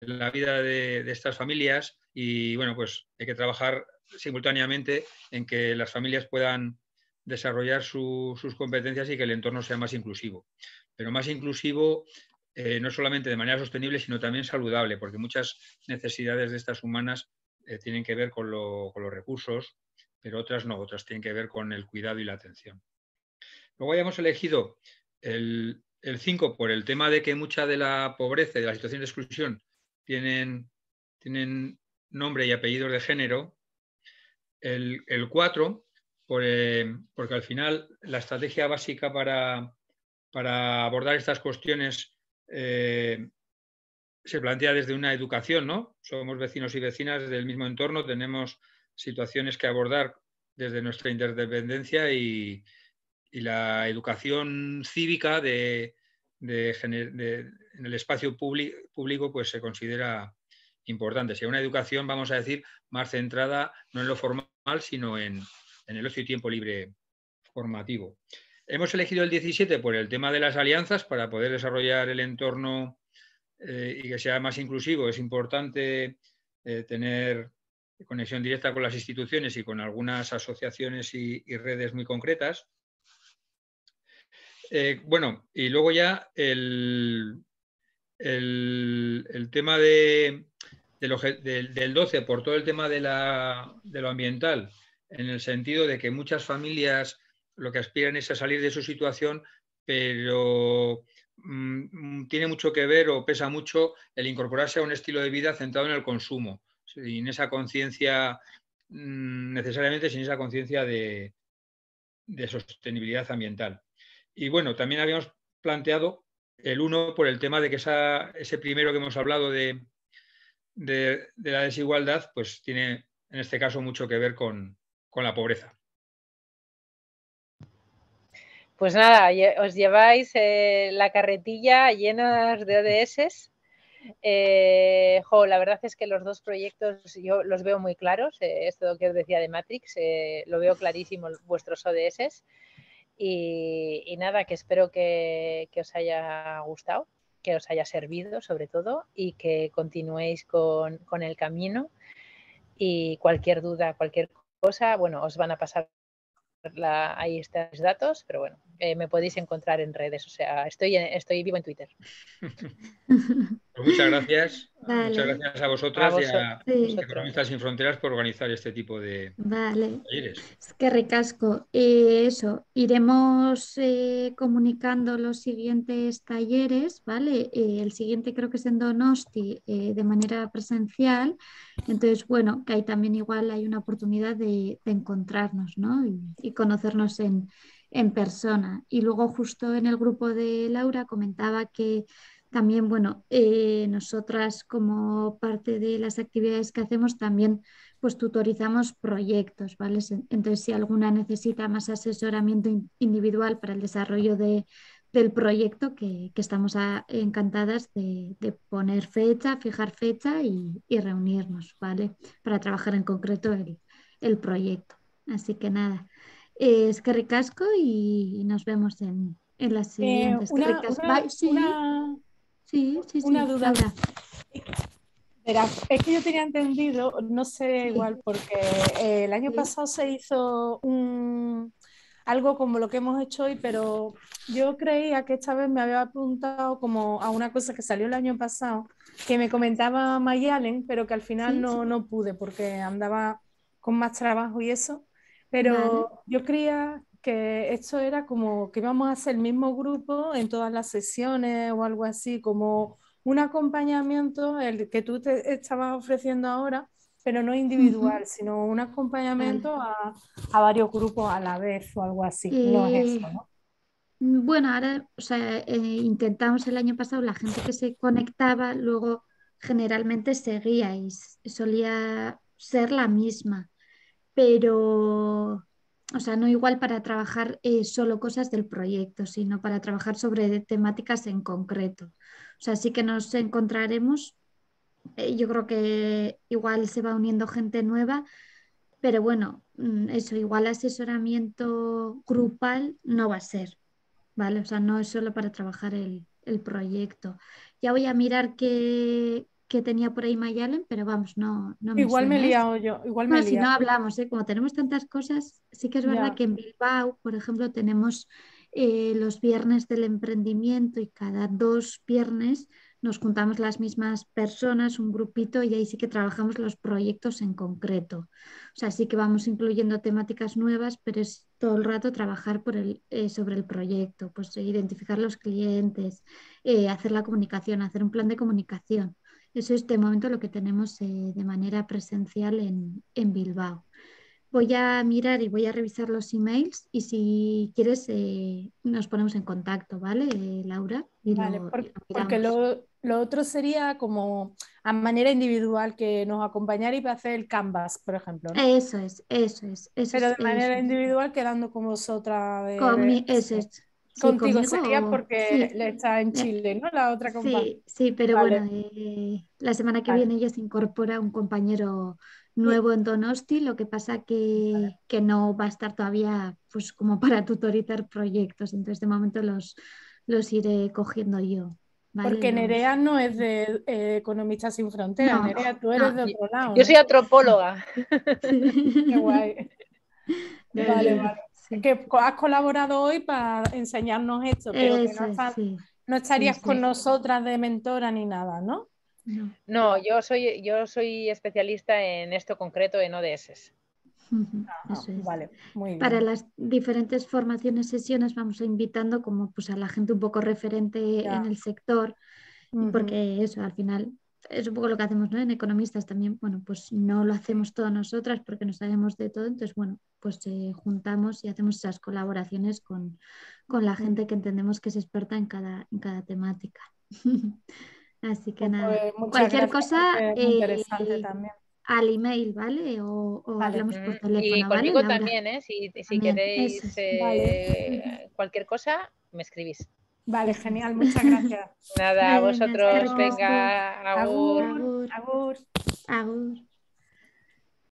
la vida de, estas familias y, bueno, pues hay que trabajar simultáneamente en que las familias puedan desarrollar sus competencias y que el entorno sea más inclusivo. Pero más inclusivo eh, no solamente de manera sostenible, sino también saludable, porque muchas necesidades de estas humanas eh, tienen que ver con los recursos, pero otras no, otras tienen que ver con el cuidado y la atención. Luego hayamos elegido el 5 por el tema de que mucha de la pobreza y de la situación de exclusión tienen, tienen nombre y apellido de género. El 4 eh, porque al final la estrategia básica para, abordar estas cuestiones eh, se plantea desde una educación, ¿no? Somos vecinos y vecinas del mismo entorno, tenemos situaciones que abordar desde nuestra interdependencia y, la educación cívica de, en el espacio público pues, se considera importante. sea una educación, vamos a decir, más centrada no en lo formal, sino en, el ocio y tiempo libre formativo. Hemos elegido el 17 por el tema de las alianzas para poder desarrollar el entorno eh, y que sea más inclusivo. Es importante eh, tener conexión directa con las instituciones y con algunas asociaciones y, redes muy concretas. Eh, bueno, y luego ya el, tema del, 12 por todo el tema de, lo ambiental, en el sentido de que muchas familias lo que aspiran es a salir de su situación, pero mm, mm, tiene mucho que ver o pesa mucho el incorporarse a un estilo de vida centrado en el consumo sin esa conciencia, mm, necesariamente sin esa conciencia de, sostenibilidad ambiental. Y bueno, también habíamos planteado el uno por el tema de que ese primero que hemos hablado de, la desigualdad, pues tiene en este caso mucho que ver con, la pobreza.
Pues nada, os lleváis eh, la carretilla llena de ODS eh, jo, la verdad es que los dos proyectos yo los veo muy claros. Eh, esto que os decía de Matrix, eh, lo veo clarísimo vuestros ODS. Y, nada, que espero que, os haya gustado, que os haya servido sobre todo y que continuéis con, el camino. Y cualquier duda, cualquier cosa, bueno, os van a pasar ahí estos datos, pero bueno, eh, me podéis encontrar en redes. O sea, estoy, estoy vivo en Twitter.
Pues muchas gracias. Muchas gracias a vosotras y a Economistas Sin Fronteras por organizar este tipo de talleres. Es
que
recasco. Eh, eso, iremos eh, comunicando los siguientes talleres, ¿vale? el siguiente creo que es en Donosti de manera presencial. Entonces, bueno, que ahí también igual hay una oportunidad de, encontrarnos, ¿no? y conocernos en en persona. Y luego justo en el grupo de Laura comentaba que también, bueno, eh, nosotras como parte de las actividades que hacemos también pues tutorizamos proyectos, ¿vale? Entonces, si alguna necesita más asesoramiento individual para el desarrollo del proyecto, que, estamos encantadas de, poner fecha, fijar fecha y, reunirnos, ¿vale? Para trabajar en concreto el proyecto. Así que nada, es que recasco y nos vemos en, en las eh, siguientes. una,
sí. sí, sí, duda.
es
que yo tenía entendido, no sé igual, porque eh, el año pasado se hizo un, algo como lo que hemos hecho hoy, pero yo creía que esta vez me había apuntado como a una cosa que salió el año pasado, que me comentaba Mayalen, pero que al final no, no pude porque andaba con más trabajo y eso. Pero yo creía que esto era como que íbamos a hacer el mismo grupo en todas las sesiones o algo así, como un acompañamiento, el que tú te estabas ofreciendo ahora, pero no individual, sino un acompañamiento a, varios grupos a la vez o algo así. Eh,
mm, bueno, ahora eh, intentamos el año pasado, la gente que se conectaba luego generalmente seguía y solía ser la misma pero, o sea, no igual para trabajar eh, solo cosas del proyecto, sino para trabajar sobre temáticas en concreto. O sea, sí que nos encontraremos, eh, yo creo que igual se va uniendo gente nueva, pero bueno, mm, eso igual asesoramiento grupal no va a ser, ¿vale? O sea, no es solo para trabajar el, el proyecto. Ya voy a mirar qué, que tenía por ahí Mayalen, pero vamos, no, no me Igual me he liado yo,
igual me si no hablamos,
¿eh? como tenemos tantas cosas, sí que es verdad que en Bilbao, por ejemplo, tenemos eh, los viernes del emprendimiento y cada dos viernes nos juntamos las mismas personas, un grupito, y ahí sí que trabajamos los proyectos en concreto. O sea, sí que vamos incluyendo temáticas nuevas, pero es todo el rato trabajar eh, sobre el proyecto, pues identificar los clientes, hacer la comunicación, hacer un plan de comunicación. Eso es de momento lo que tenemos eh, de manera presencial en, Bilbao. Voy a mirar y voy a revisar los emails y si quieres eh, nos ponemos en contacto, ¿vale, eh, Laura? porque, lo otro sería como a manera individual
que nos acompañara y hacer el canvas, por ejemplo. Eso
es, eso es. Pero de manera
individual quedando con vosotras. eso
es contigo, sería porque
le está en Chile, ¿no? La otra compañera. Sí, pero bueno,
eh, la semana que viene ya se incorpora un compañero nuevo en Donosti, lo que pasa que, que, no va a estar todavía pues como para tutorizar proyectos, entonces de momento los, los iré cogiendo yo. Porque Nerea no es
de eh, Economista sin Fronteras, Nerea, tú eres ah, de otro lado. Yo soy
antropóloga. Qué guay. Vale, vale
que has colaborado hoy para enseñarnos esto, pero no, estarías con nosotras de mentora ni nada, ¿no?
¿no? yo soy, yo soy especialista en esto concreto, en ODS. Ah, para
las diferentes formaciones, sesiones, vamos invitando como pues, a la gente un poco referente en el sector, porque eso, al final es un poco lo que hacemos ¿no? en economistas también, bueno, pues no lo hacemos todas nosotras porque no sabemos de todo, entonces, bueno, pues eh, juntamos y hacemos esas colaboraciones con, la gente que entendemos que es experta en cada, en cada temática. Así que pues, nada, pues, cualquier cosa... Eh, al email, ¿vale? O, o hablamos por mm, teléfono. Y conmigo también,
¿eh? Si, queréis eh, cualquier cosa, me escribís.
Vale, genial,
muchas gracias. Nada, a vosotros, venga, agur. Agur. agur.